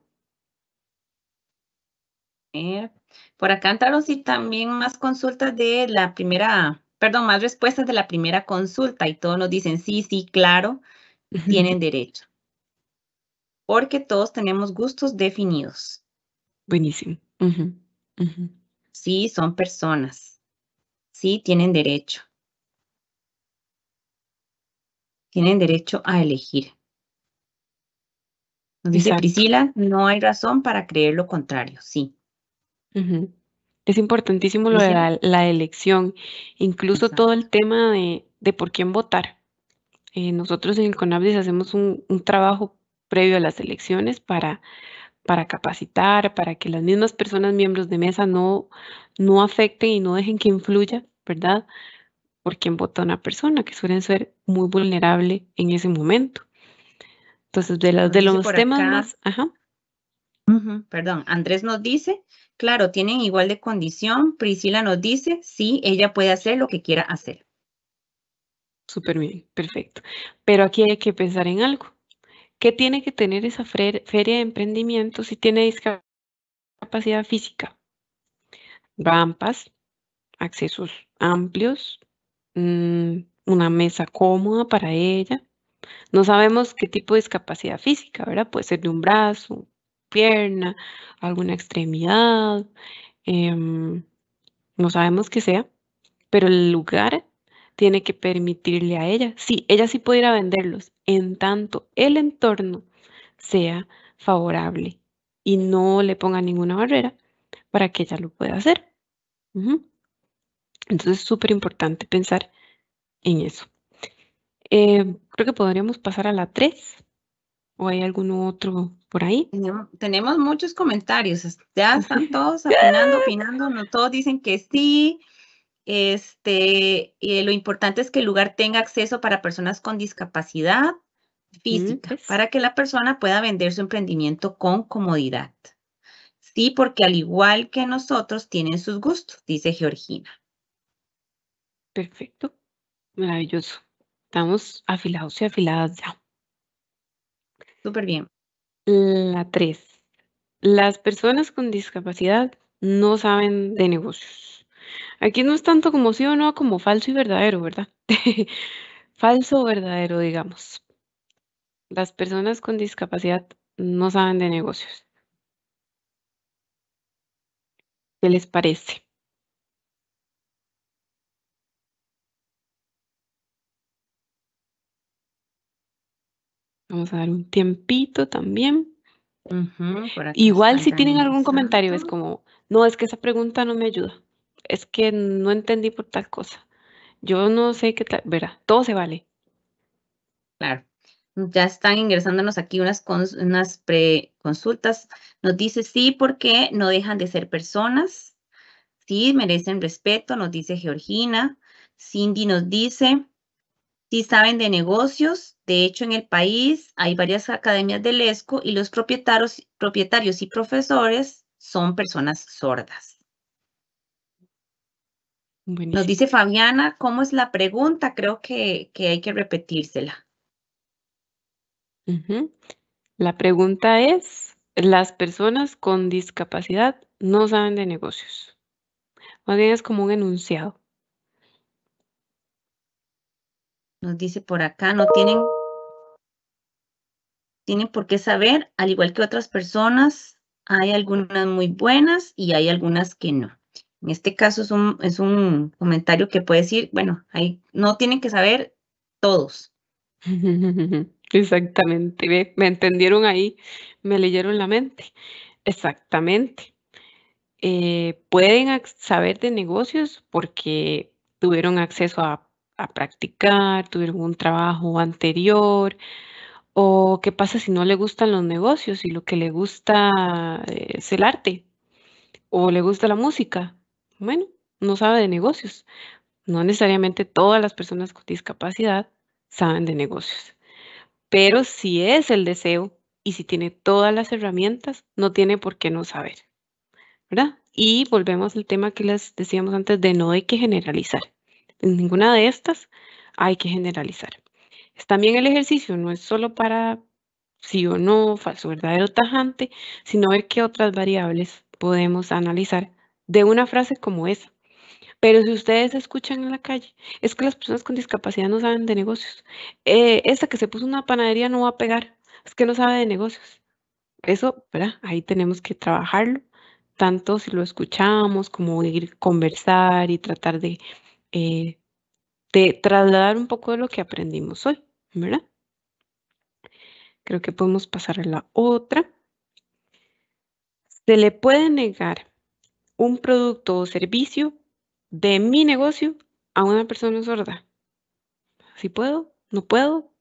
Eh, por acá entraron sí también más consultas de la primera, perdón, más respuestas de la primera consulta y todos nos dicen sí, sí, claro, tienen derecho. Porque todos tenemos gustos definidos. Buenísimo. Sí, son personas. Sí, tienen derecho. Tienen derecho a elegir. Nos dice Priscila, no hay razón para creer lo contrario. Sí, es importantísimo lo de la, elección, incluso todo el tema de, de por quién votar. Eh, nosotros en el CONAPDIS hacemos un, trabajo previo a las elecciones para, para capacitar, para que las mismas personas miembros de mesa no, no afecten y no dejen que influya, ¿verdad? Por quién vota una persona, que suelen ser muy vulnerable en ese momento. Entonces, de, de los temas más... Ajá. perdón, Andrés nos dice Claro, tienen igual de condición. Priscila nos dice, sí, ella puede hacer lo que quiera hacer. Súper bien, perfecto. Pero aquí hay que pensar en algo. ¿Qué tiene que tener esa feria de emprendimiento si tiene discapacidad física? Rampas, accesos amplios, mm, una mesa cómoda para ella. No sabemos qué tipo de discapacidad física, ¿verdad? Puede ser de un brazo, pierna, alguna extremidad, em, no sabemos qué sea, pero el lugar tiene que permitirle a ella. Sí, ella sí pudiera venderlos, en tanto el entorno sea favorable y no le ponga ninguna barrera para que ella lo pueda hacer. Entonces es súper importante pensar en eso. Em, creo que podríamos pasar a la 3. ¿O hay algún otro por ahí? Tenemos, muchos comentarios, ya están todos opinando, opinando, no todos dicen que sí. Este, eh, lo importante es que el lugar tenga acceso para personas con discapacidad mm, física, pues. para que la persona pueda vender su emprendimiento con comodidad. Sí, porque al igual que nosotros tienen sus gustos, dice Georgina. Perfecto, maravilloso. Estamos afilados y afiladas ya. Súper bien. La tres. Las personas con discapacidad no saben de negocios. Aquí no es tanto como sí o no, como falso y verdadero, ¿verdad? Falso o verdadero, digamos. Las personas con discapacidad no saben de negocios. ¿Qué les parece? Vamos a dar un tiempito también. Igual si tienen algún comentario, es como, no, es que esa pregunta no me ayuda. Es que no entendí por tal cosa. Yo no sé qué tal, verá, todo se vale. Claro. Ya están ingresándonos aquí unas, pre unas Nos dice sí, porque no dejan de ser personas. Sí, merecen respeto, nos dice Georgina. Cindy nos dice, Sí saben de negocios, de hecho en el país hay varias academias del ESCO y los propietarios, y profesores son personas sordas. Nos dice Fabiana, ¿cómo es la pregunta? Creo que, hay que repetírsela. La pregunta es, ¿las personas con discapacidad no saben de negocios? Más bien es como un enunciado. Nos dice por acá, no tienen, tienen por qué saber, al igual que otras personas, hay algunas muy buenas y hay algunas que no. En este caso es un, comentario que puede decir, bueno, no tienen que saber todos. Exactamente, me entendieron ahí, me leyeron la mente. Exactamente. Eh, pueden saber de negocios porque tuvieron acceso a a practicar, tuvieron un trabajo anterior, o qué pasa si no le gustan los negocios y lo que le gusta eh, es el arte, o le gusta la música. Bueno, no sabe de negocios. No necesariamente todas las personas con discapacidad saben de negocios, pero si es el deseo y si tiene todas las herramientas, no tiene por qué no saber. ¿Verdad? Y volvemos al tema que les decíamos antes de no hay que generalizar ninguna de estas hay que generalizar. También el ejercicio no es solo para sí o no, falso, verdadero, tajante, sino ver qué otras variables podemos analizar de una frase como esa. Pero si ustedes escuchan en la calle, es que las personas con discapacidad no saben de negocios. Eh, esta que se puso una panadería no va a pegar, es que no sabe de negocios. Eso, ¿verdad? Ahí tenemos que trabajarlo, tanto si lo escuchamos como ir conversar y tratar de eh, de trasladar un poco de lo que aprendimos hoy, ¿verdad? Creo que podemos pasar a la otra. Se le puede negar un producto o servicio de mi negocio a una persona sorda. Si ¿Sí puedo, no puedo.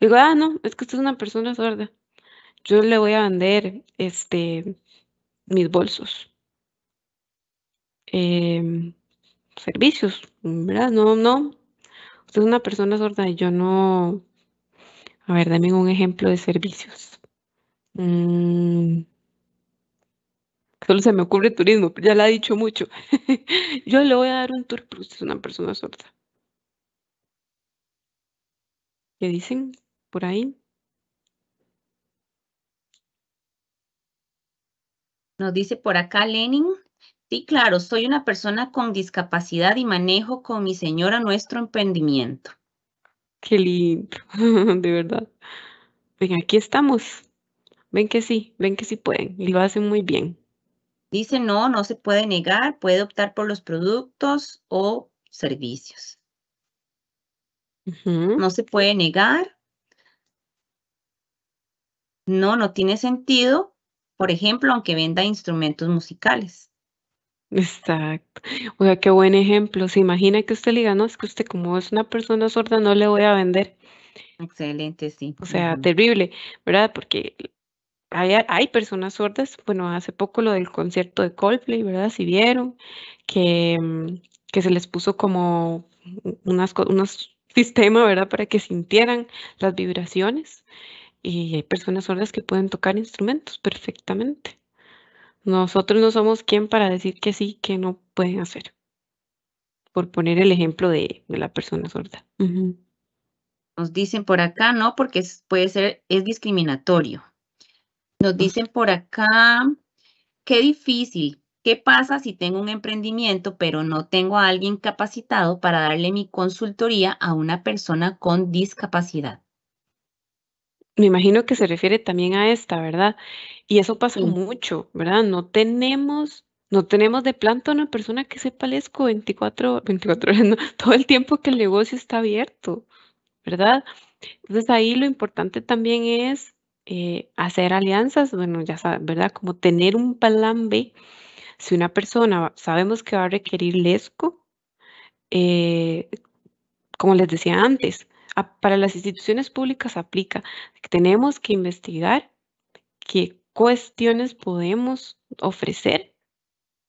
Digo, ah, no, es que usted es una persona sorda. Yo le voy a vender este, mis bolsos. Eh, servicios, ¿verdad? No, no. Usted es una persona sorda y yo no. A ver, dame un ejemplo de servicios. Mm. Solo se me ocurre turismo, ya la ha dicho mucho. yo le voy a dar un tour, pero usted es una persona sorda. ¿Qué dicen por ahí? Nos dice por acá Lenin Sí, claro, soy una persona con discapacidad y manejo con mi señora nuestro emprendimiento. Qué lindo, de verdad. Ven, aquí estamos. Ven que sí, ven que sí pueden y lo hacen muy bien. Dice, no, no se puede negar, puede optar por los productos o servicios. No se puede negar. No, no tiene sentido, por ejemplo, aunque venda instrumentos musicales. Exacto. O sea, qué buen ejemplo. Se imagina que usted le diga, no, es que usted como es una persona sorda no le voy a vender. Excelente, sí. O sea, terrible, ¿verdad? Porque hay, hay personas sordas, bueno, hace poco lo del concierto de Coldplay, ¿verdad? Si vieron que, mm, que se les puso como unas, unos sistemas, ¿verdad? Para que sintieran las vibraciones. Y hay personas sordas que pueden tocar instrumentos perfectamente. Nosotros no somos quien para decir que sí, que no pueden hacer. Por poner el ejemplo de, la persona sorda. Nos dicen por acá, no, porque puede ser, es discriminatorio. Nos dicen por acá, qué difícil. ¿Qué pasa si tengo un emprendimiento, pero no tengo a alguien capacitado para darle mi consultoría a una persona con discapacidad? Me imagino que se refiere también a esta, ¿verdad? Y eso pasa mucho, ¿verdad? No tenemos, no tenemos de planta una persona que sepa lesco 24, 24 horas, todo el tiempo que el negocio está abierto, ¿verdad? Entonces ahí lo importante también es eh, hacer alianzas, bueno, ya saben, ¿verdad? Como tener un plan B. Si una persona sabemos que va a requerir lesco, eh, como les decía antes, para las instituciones públicas aplica. Tenemos que investigar qué cuestiones podemos ofrecer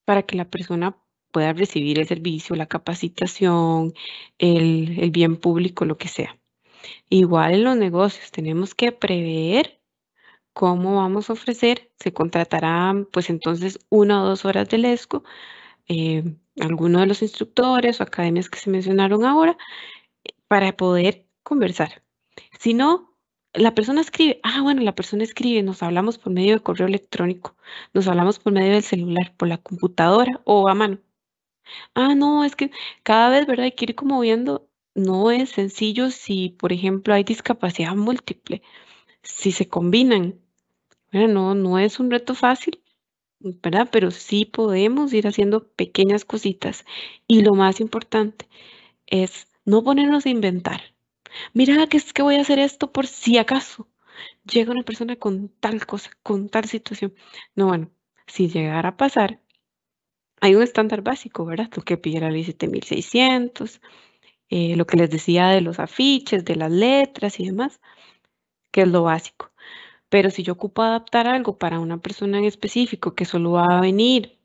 para que la persona pueda recibir el servicio, la capacitación, el, bien público, lo que sea. Igual en los negocios tenemos que prever cómo vamos a ofrecer. Se contratarán pues entonces una o dos horas del ESCO, eh, algunos de los instructores o academias que se mencionaron ahora, eh, para poder conversar. Si no, la persona escribe, ah, bueno, la persona escribe, nos hablamos por medio de correo electrónico, nos hablamos por medio del celular, por la computadora o a mano. Ah, no, es que cada vez, ¿verdad? Hay que ir como viendo, no es sencillo si, por ejemplo, hay discapacidad múltiple, si se combinan. Bueno, no, no es un reto fácil, ¿verdad? Pero sí podemos ir haciendo pequeñas cositas. Y lo más importante es no ponernos a inventar mira que es que voy a hacer esto por si acaso llega una persona con tal cosa, con tal situación. No, bueno, si llegara a pasar, hay un estándar básico, ¿verdad? Lo que pide la 7600, eh, lo que les decía de los afiches, de las letras y demás, que es lo básico. Pero si yo ocupo adaptar algo para una persona en específico que solo va a venir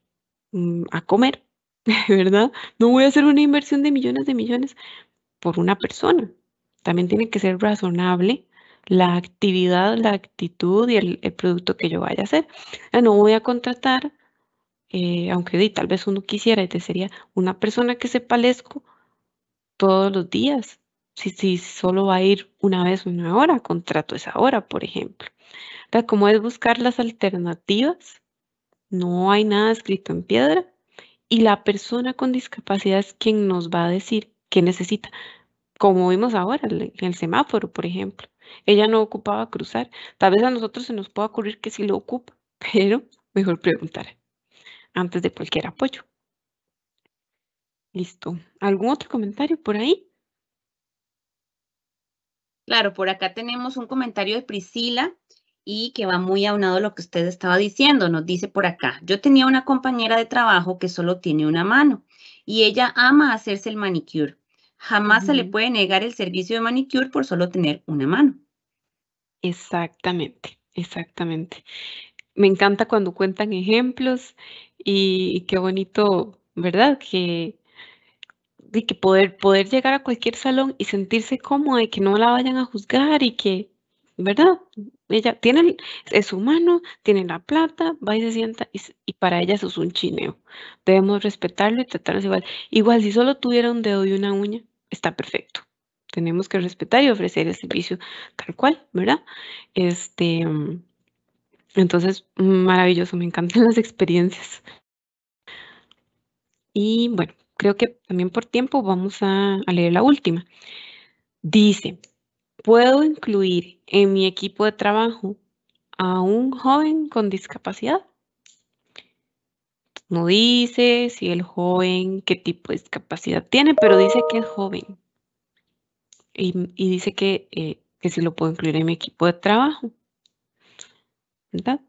mm, a comer, ¿verdad? No voy a hacer una inversión de millones de millones por una persona. También tiene que ser razonable la actividad, la actitud y el, producto que yo vaya a hacer. Ah, no voy a contratar, eh, aunque tal vez uno quisiera y te sería una persona que se palezco todos los días. Si, si solo va a ir una vez una hora, contrato esa hora, por ejemplo. ¿Cómo Como es buscar las alternativas, no hay nada escrito en piedra y la persona con discapacidad es quien nos va a decir qué necesita como vimos ahora en el semáforo, por ejemplo. Ella no ocupaba cruzar. Tal vez a nosotros se nos pueda ocurrir que sí lo ocupa, pero mejor preguntar antes de cualquier apoyo. Listo. ¿Algún otro comentario por ahí? Claro, por acá tenemos un comentario de Priscila y que va muy aunado a lo que usted estaba diciendo. Nos dice por acá, yo tenía una compañera de trabajo que solo tiene una mano y ella ama hacerse el manicure. Jamás se le puede negar el servicio de manicure por solo tener una mano. Exactamente, exactamente. Me encanta cuando cuentan ejemplos y, qué bonito, ¿verdad? Que, de que poder, poder llegar a cualquier salón y sentirse cómoda y que no la vayan a juzgar y que, ¿verdad? Ella tiene, es mano, tiene la plata, va y se sienta y, para ella eso es un chineo. Debemos respetarlo y tratarnos igual. Igual si solo tuviera un dedo y una uña, está perfecto. Tenemos que respetar y ofrecer el servicio tal cual, ¿verdad? Este, entonces, maravilloso, me encantan las experiencias. Y bueno, creo que también por tiempo vamos a, a leer la última. Dice, ¿puedo incluir en mi equipo de trabajo a un joven con discapacidad? No dice si el joven, qué tipo de discapacidad tiene, pero dice que es joven. Y, dice que, eh, que si lo puedo incluir en mi equipo de trabajo. ¿Verdad?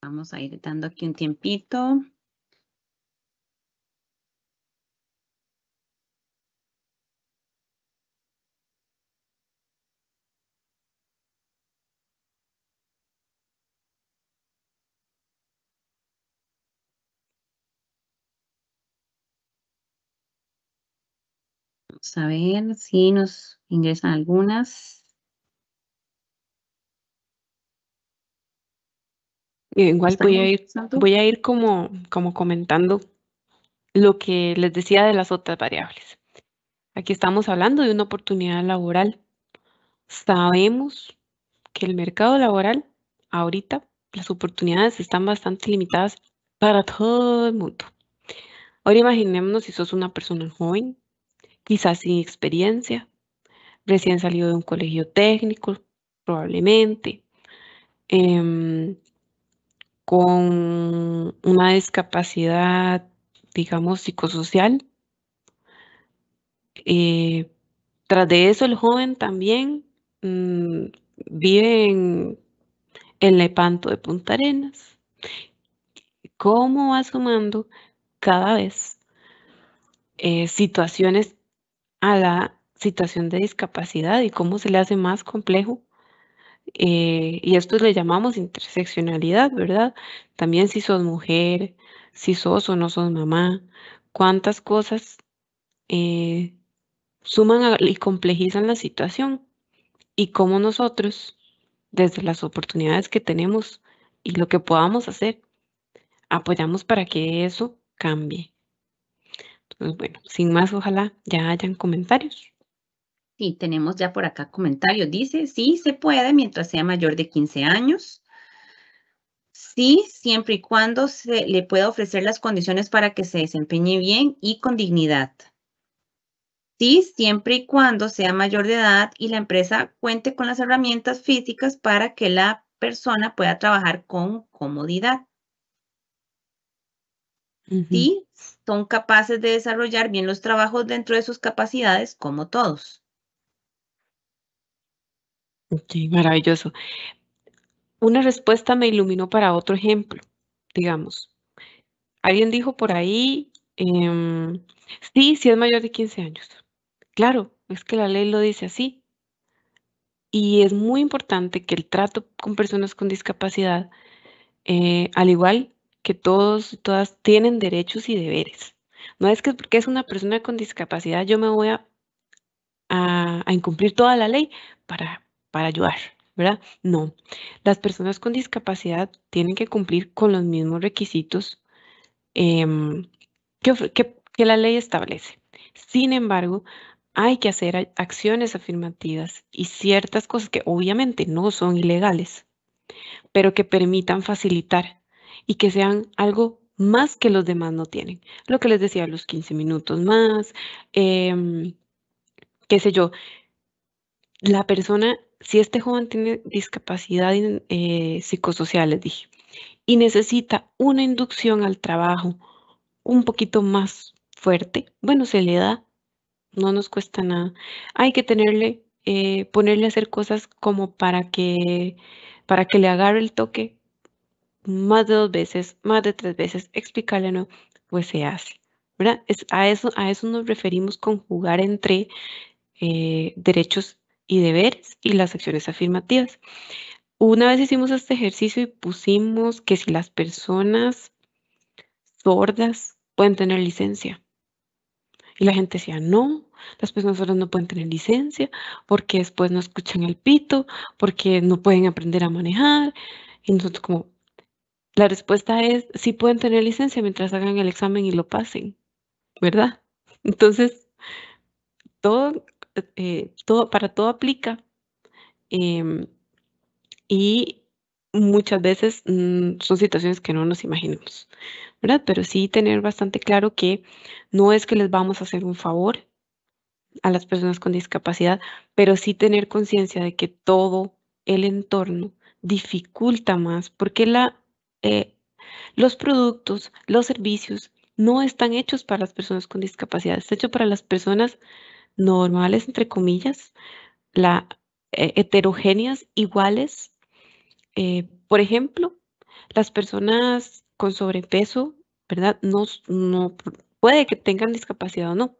Vamos a ir dando aquí un tiempito. Saben si nos ingresan algunas. Igual voy a, ir, voy a ir, como, como comentando lo que les decía de las otras variables. Aquí estamos hablando de una oportunidad laboral. Sabemos que el mercado laboral, ahorita, las oportunidades están bastante limitadas para todo el mundo. Ahora imaginémonos si sos una persona joven, quizás sin experiencia, recién salido de un colegio técnico, probablemente, em, con una discapacidad, digamos, psicosocial. Eh, tras de eso, el joven también mm, vive en, el Lepanto de Punta Arenas. ¿Cómo va sumando cada vez eh, situaciones a la situación de discapacidad y cómo se le hace más complejo. Eh, y esto le llamamos interseccionalidad, ¿verdad? También si sos mujer, si sos o no sos mamá, cuántas cosas eh, suman y complejizan la situación y cómo nosotros, desde las oportunidades que tenemos y lo que podamos hacer, apoyamos para que eso cambie. Entonces, bueno, sin más, ojalá ya hayan comentarios. Sí, tenemos ya por acá comentarios. Dice, sí, se puede mientras sea mayor de 15 años. Sí, siempre y cuando se le pueda ofrecer las condiciones para que se desempeñe bien y con dignidad. Sí, siempre y cuando sea mayor de edad y la empresa cuente con las herramientas físicas para que la persona pueda trabajar con comodidad. Sí, son capaces de desarrollar bien los trabajos dentro de sus capacidades, como todos. Ok, maravilloso. Una respuesta me iluminó para otro ejemplo, digamos. Alguien dijo por ahí, em, sí, si es mayor de 15 años. Claro, es que la ley lo dice así. Y es muy importante que el trato con personas con discapacidad, eh, al igual que todos y todas tienen derechos y deberes. No es que porque es una persona con discapacidad yo me voy a, a, incumplir toda la ley para, para ayudar, ¿verdad? No. Las personas con discapacidad tienen que cumplir con los mismos requisitos em, que, que la ley establece. Sin embargo, hay que hacer acciones afirmativas y ciertas cosas que obviamente no son ilegales, pero que permitan facilitar y que sean algo más que los demás no tienen. Lo que les decía, los 15 minutos más, em, qué sé yo. La persona, si este joven tiene discapacidad eh, psicosocial, les dije, y necesita una inducción al trabajo un poquito más fuerte, bueno, se le da, no nos cuesta nada. Hay que tenerle, eh, ponerle a hacer cosas como para que, para que le agarre el toque más de dos veces, más de tres veces, explicarle no, pues se hace. ¿verdad? a, eso, nos referimos con jugar entre eh, derechos y deberes y las acciones afirmativas. Una vez hicimos este ejercicio y pusimos que si las personas sordas pueden tener licencia. Y la gente decía, no, las personas sordas no pueden tener licencia porque después no escuchan el pito, porque no pueden aprender a manejar. Y nosotros como, la respuesta es sí pueden tener licencia mientras hagan el examen y lo pasen, ¿verdad? Entonces, todo, eh, todo para todo aplica. Em, y muchas veces mm, son situaciones que no nos imaginamos, ¿verdad? Pero sí tener bastante claro que no es que les vamos a hacer un favor a las personas con discapacidad, pero sí tener conciencia de que todo el entorno dificulta más, porque la eh, los productos, los servicios no están hechos para las personas con discapacidad, está hecho para las personas normales, entre comillas, la, eh, heterogéneas, iguales. Eh, por ejemplo, las personas con sobrepeso, ¿verdad? no puede que tengan discapacidad o no,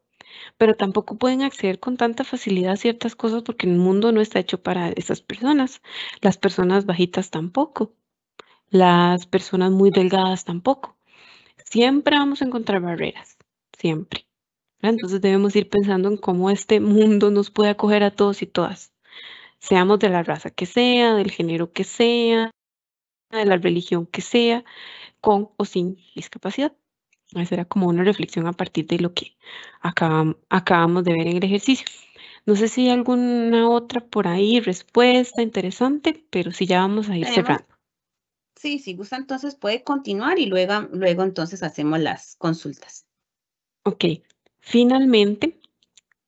pero tampoco pueden acceder con tanta facilidad a ciertas cosas porque el mundo no está hecho para esas personas, las personas bajitas tampoco las personas muy delgadas tampoco. Siempre vamos a encontrar barreras, siempre. Entonces debemos ir pensando en cómo este mundo nos puede acoger a todos y todas, seamos de la raza que sea, del género que sea, de la religión que sea, con o sin discapacidad. Esa era como una reflexión a partir de lo que acabamos de ver en el ejercicio. No sé si hay alguna otra por ahí respuesta interesante, pero si ya vamos a ir cerrando. Sí, si gusta, entonces puede continuar y luego, luego entonces hacemos las consultas. Ok, finalmente,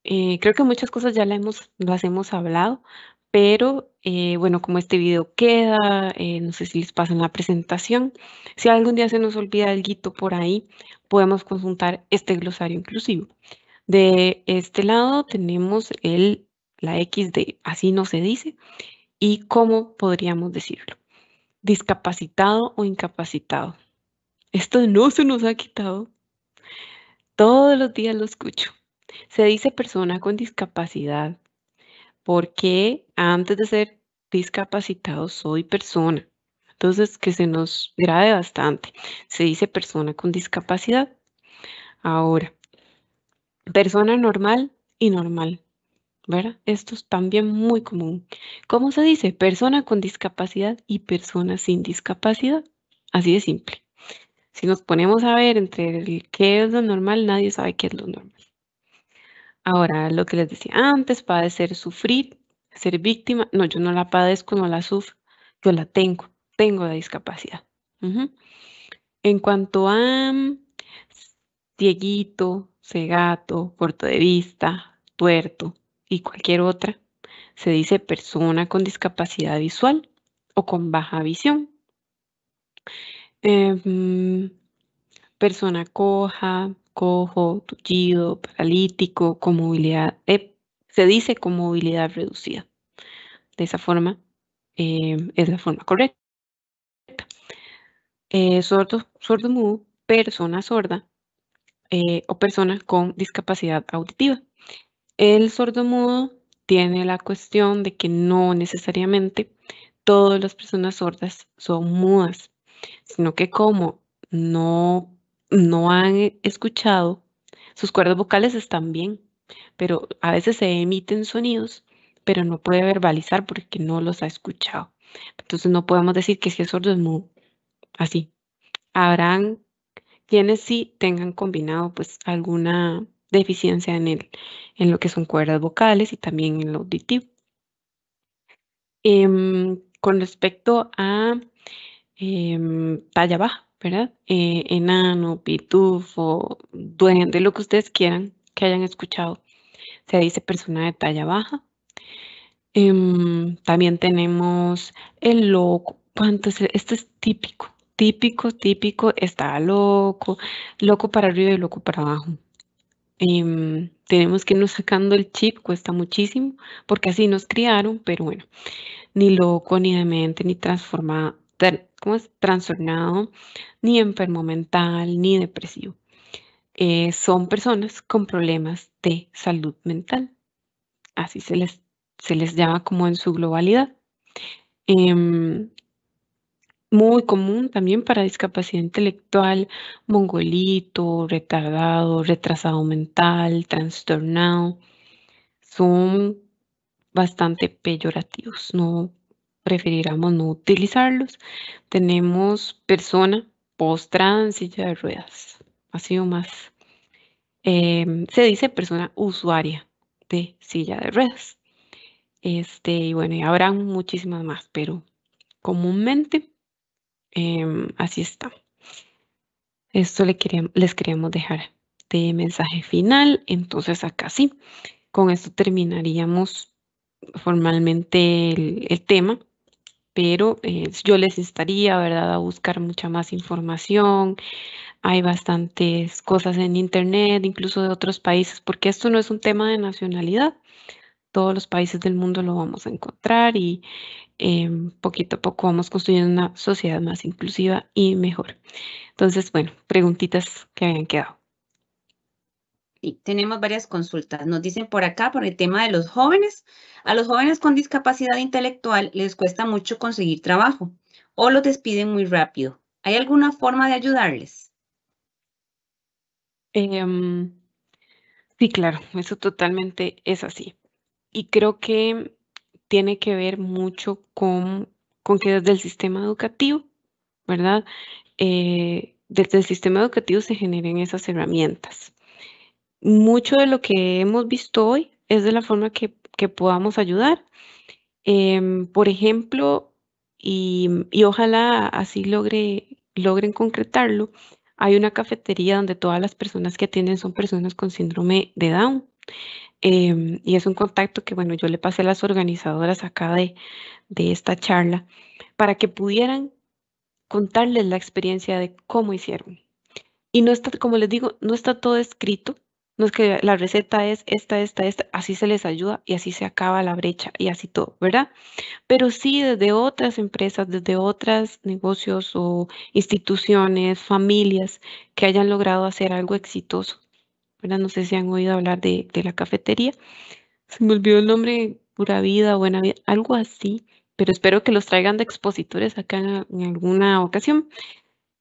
eh, creo que muchas cosas ya la hemos, las hemos hablado, pero eh, bueno, como este video queda, eh, no sé si les pasa en la presentación, si algún día se nos olvida algo por ahí, podemos consultar este glosario inclusivo. De este lado tenemos el, la X de así no se dice y cómo podríamos decirlo discapacitado o incapacitado. Esto no se nos ha quitado. Todos los días lo escucho. Se dice persona con discapacidad porque antes de ser discapacitado soy persona. Entonces, que se nos grave bastante. Se dice persona con discapacidad. Ahora, persona normal y normal. Esto es también muy común. ¿Cómo se dice? Persona con discapacidad y persona sin discapacidad. Así de simple. Si nos ponemos a ver entre qué es lo normal, nadie sabe qué es lo normal. Ahora, lo que les decía antes, padecer, sufrir, ser víctima. No, yo no la padezco, no la sufro, yo la tengo, tengo la discapacidad. En cuanto a mm, cieguito, cegato, corto de vista, tuerto, y cualquier otra, se dice persona con discapacidad visual o con baja visión. Em, persona coja, cojo, tullido, paralítico, con movilidad, eh, se dice con movilidad reducida. De esa forma em, es la forma correcta. Eh, sordo, sordo mudo, persona sorda eh, o persona con discapacidad auditiva. El sordo-mudo tiene la cuestión de que no necesariamente todas las personas sordas son mudas, sino que como no, no han e, escuchado, sus cuerdas vocales están bien, pero a veces se emiten sonidos, pero no puede verbalizar porque no los ha escuchado. Entonces no podemos decir que si es sordo es mudo. Así. Habrán quienes sí tengan combinado pues alguna deficiencia en, el, en lo que son cuerdas vocales y también en lo auditivo. Em, con respecto a em, talla baja, ¿verdad? Eh, enano, pitufo, de lo que ustedes quieran que hayan escuchado. Se dice persona de talla baja. Em, también tenemos el loco. ¿Cuánto Esto es típico, típico, típico. Está loco, loco para arriba y loco para abajo. Em, tenemos que irnos sacando el chip, cuesta muchísimo, porque así nos criaron, pero bueno, ni loco, ni demente, ni transformado, Trastornado, ni enfermo mental, ni depresivo. Eh, son personas con problemas de salud mental. Así se les, se les llama como en su globalidad. Em, muy común también para discapacidad intelectual, mongolito, retardado, retrasado mental, trastornado. Son bastante peyorativos, no preferiríamos no utilizarlos. Tenemos persona postrada en silla de ruedas, así o más. Em, se dice persona usuaria de silla de ruedas. Este, y bueno, y habrá muchísimas más, pero comúnmente Em, así está. Esto le les queríamos dejar de mensaje final. Entonces acá sí, con esto terminaríamos formalmente el, tema, pero eh, yo les instaría, ¿verdad?, a buscar mucha más información. Hay bastantes cosas en Internet, incluso de otros países, porque esto no es un tema de nacionalidad. Todos los países del mundo lo vamos a encontrar y Em, poquito a poco vamos construyendo una sociedad más inclusiva y mejor. Entonces, bueno, preguntitas que habían quedado. tenemos varias consultas. Nos dicen por acá, por el tema de los jóvenes. A los jóvenes con discapacidad intelectual les cuesta mucho conseguir trabajo o los despiden muy rápido. ¿Hay alguna forma de ayudarles? Em, sí, claro, eso totalmente es así. Y creo que tiene que ver mucho con, con que desde el sistema educativo, ¿verdad? Eh, desde el sistema educativo se generen esas herramientas. Mucho de lo que hemos visto hoy es de la forma que, que podamos ayudar. Em, por ejemplo, y, y, ojalá así logre, logren concretarlo, hay una cafetería donde todas las personas que atienden son personas con síndrome de Down. Em, y es un contacto que, bueno, yo le pasé a las organizadoras acá de, de esta charla para que pudieran contarles la experiencia de cómo hicieron. Y no está, como les digo, no está todo escrito, no es que la receta es esta, esta, esta, así se les ayuda y así se acaba la brecha y así todo, ¿verdad? Pero sí desde otras empresas, desde otros negocios o instituciones, familias que hayan logrado hacer algo exitoso no sé si han oído hablar de, la cafetería. Se me olvidó el nombre, pura vida, buena vida, algo así, pero espero que los traigan de expositores acá en, alguna ocasión.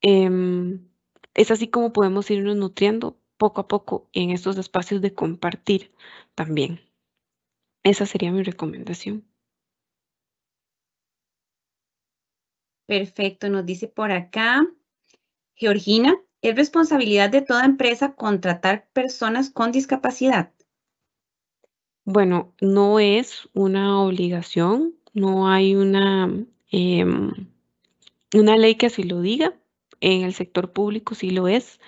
Em, es así como podemos irnos nutriendo poco a poco en estos espacios de compartir también. Esa sería mi recomendación. Perfecto, nos dice por acá Georgina, ¿Es responsabilidad de toda empresa contratar personas con discapacidad? Bueno, no es una obligación, no hay una, em, una ley que así lo diga. En el sector público sí lo es.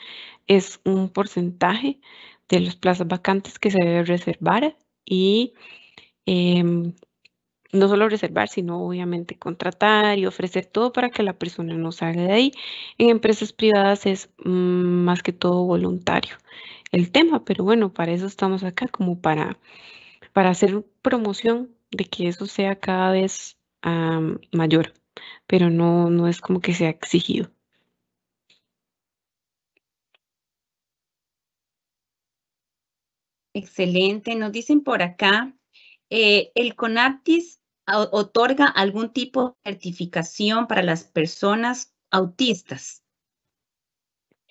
Es un porcentaje de las plazas vacantes que se debe reservar y em, no solo reservar, sino obviamente contratar y ofrecer todo para que la persona no salga de ahí. En empresas privadas es mm, más que todo voluntario el tema, pero bueno, para eso estamos acá, como para, para hacer promoción de que eso sea cada vez ah, mayor, pero no, no es como que sea exigido. Excelente, nos dicen por acá, eh, el CONAPTIS otorga algún tipo de certificación para las personas autistas?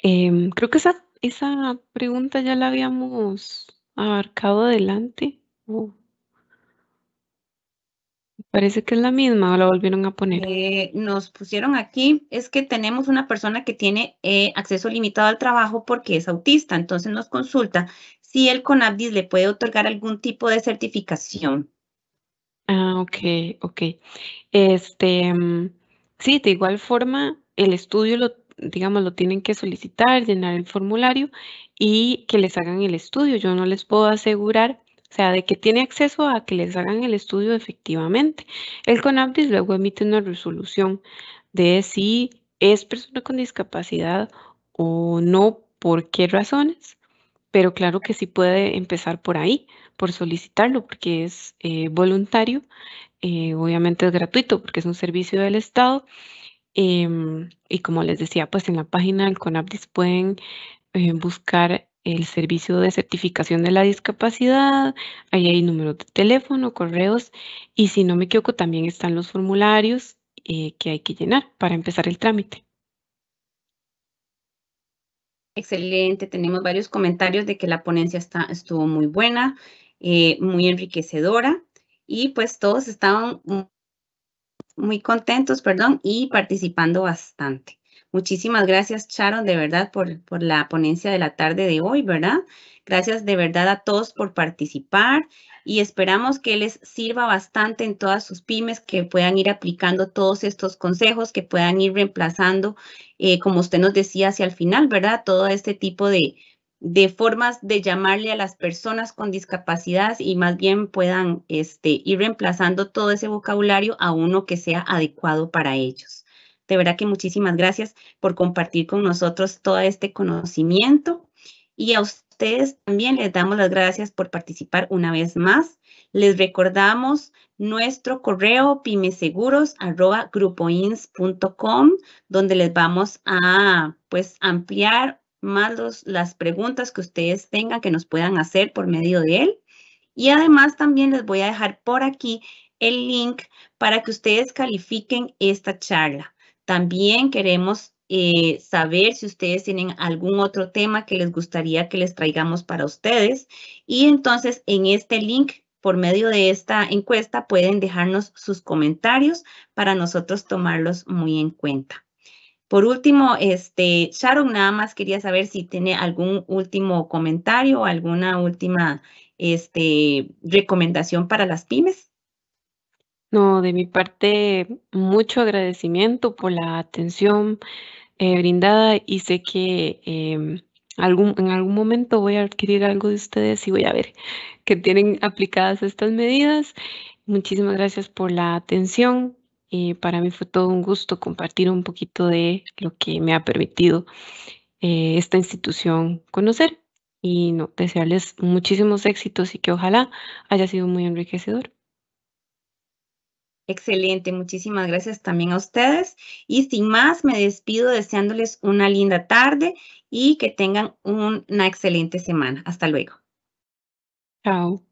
Em, creo que esa, esa pregunta ya la habíamos abarcado adelante. Parece que es la misma o la volvieron a poner. Eh, nos pusieron aquí, es que tenemos una persona que tiene eh, acceso limitado al trabajo porque es autista, entonces nos consulta si el CONAPDIS le puede otorgar algún tipo de certificación. Ah, ok, ok. Este, mm, sí, de igual forma, el estudio lo, digamos, lo tienen que solicitar, llenar el formulario y que les hagan el estudio. Yo no les puedo asegurar, o sea, de que tiene acceso a que les hagan el estudio efectivamente. El CONAPDIS luego emite una resolución de si es persona con discapacidad o no, por qué razones, pero claro que sí puede empezar por ahí por solicitarlo, porque es eh, voluntario, eh, obviamente es gratuito porque es un servicio del Estado. Em, y como les decía, pues en la página del CONAPDIS pueden eh, buscar el servicio de certificación de la discapacidad, ahí hay números de teléfono, correos y si no me equivoco también están los formularios que hay que llenar para empezar el trámite. Excelente, tenemos varios comentarios de que la ponencia está, estuvo muy buena, eh, muy enriquecedora y pues todos estaban mm, muy contentos, perdón, y participando bastante. Muchísimas gracias, Sharon, de verdad, por, por la ponencia de la tarde de hoy, ¿verdad? Gracias de verdad a todos por participar y esperamos que les sirva bastante en todas sus pymes, que puedan ir aplicando todos estos consejos, que puedan ir reemplazando, eh, como usted nos decía hacia el final, ¿verdad? Todo este tipo de, de formas de llamarle a las personas con discapacidad y más bien puedan este, ir reemplazando todo ese vocabulario a uno que sea adecuado para ellos. De verdad que muchísimas gracias por compartir con nosotros todo este conocimiento y a ustedes también les damos las gracias por participar una vez más. Les recordamos nuestro correo pimeseguros.grupoins.com, donde les vamos a pues ampliar más los, las preguntas que ustedes tengan que nos puedan hacer por medio de él. Y además también les voy a dejar por aquí el link para que ustedes califiquen esta charla. También queremos eh, saber si ustedes tienen algún otro tema que les gustaría que les traigamos para ustedes. Y entonces en este link, por medio de esta encuesta, pueden dejarnos sus comentarios para nosotros tomarlos muy en cuenta. Por último, este, Sharon, nada más quería saber si tiene algún último comentario o alguna última este, recomendación para las pymes. No, de mi parte, mucho agradecimiento por la atención eh, brindada y sé que em, algún, en algún momento voy a adquirir algo de ustedes y voy a ver que tienen aplicadas estas medidas. Muchísimas gracias por la atención. y para mí fue todo un gusto compartir un poquito de lo que me ha permitido eh, esta institución conocer y no, desearles muchísimos éxitos y que ojalá haya sido muy enriquecedor. Excelente, muchísimas gracias también a ustedes. Y sin más, me despido deseándoles una linda tarde y que tengan una excelente semana. Hasta luego. Chao.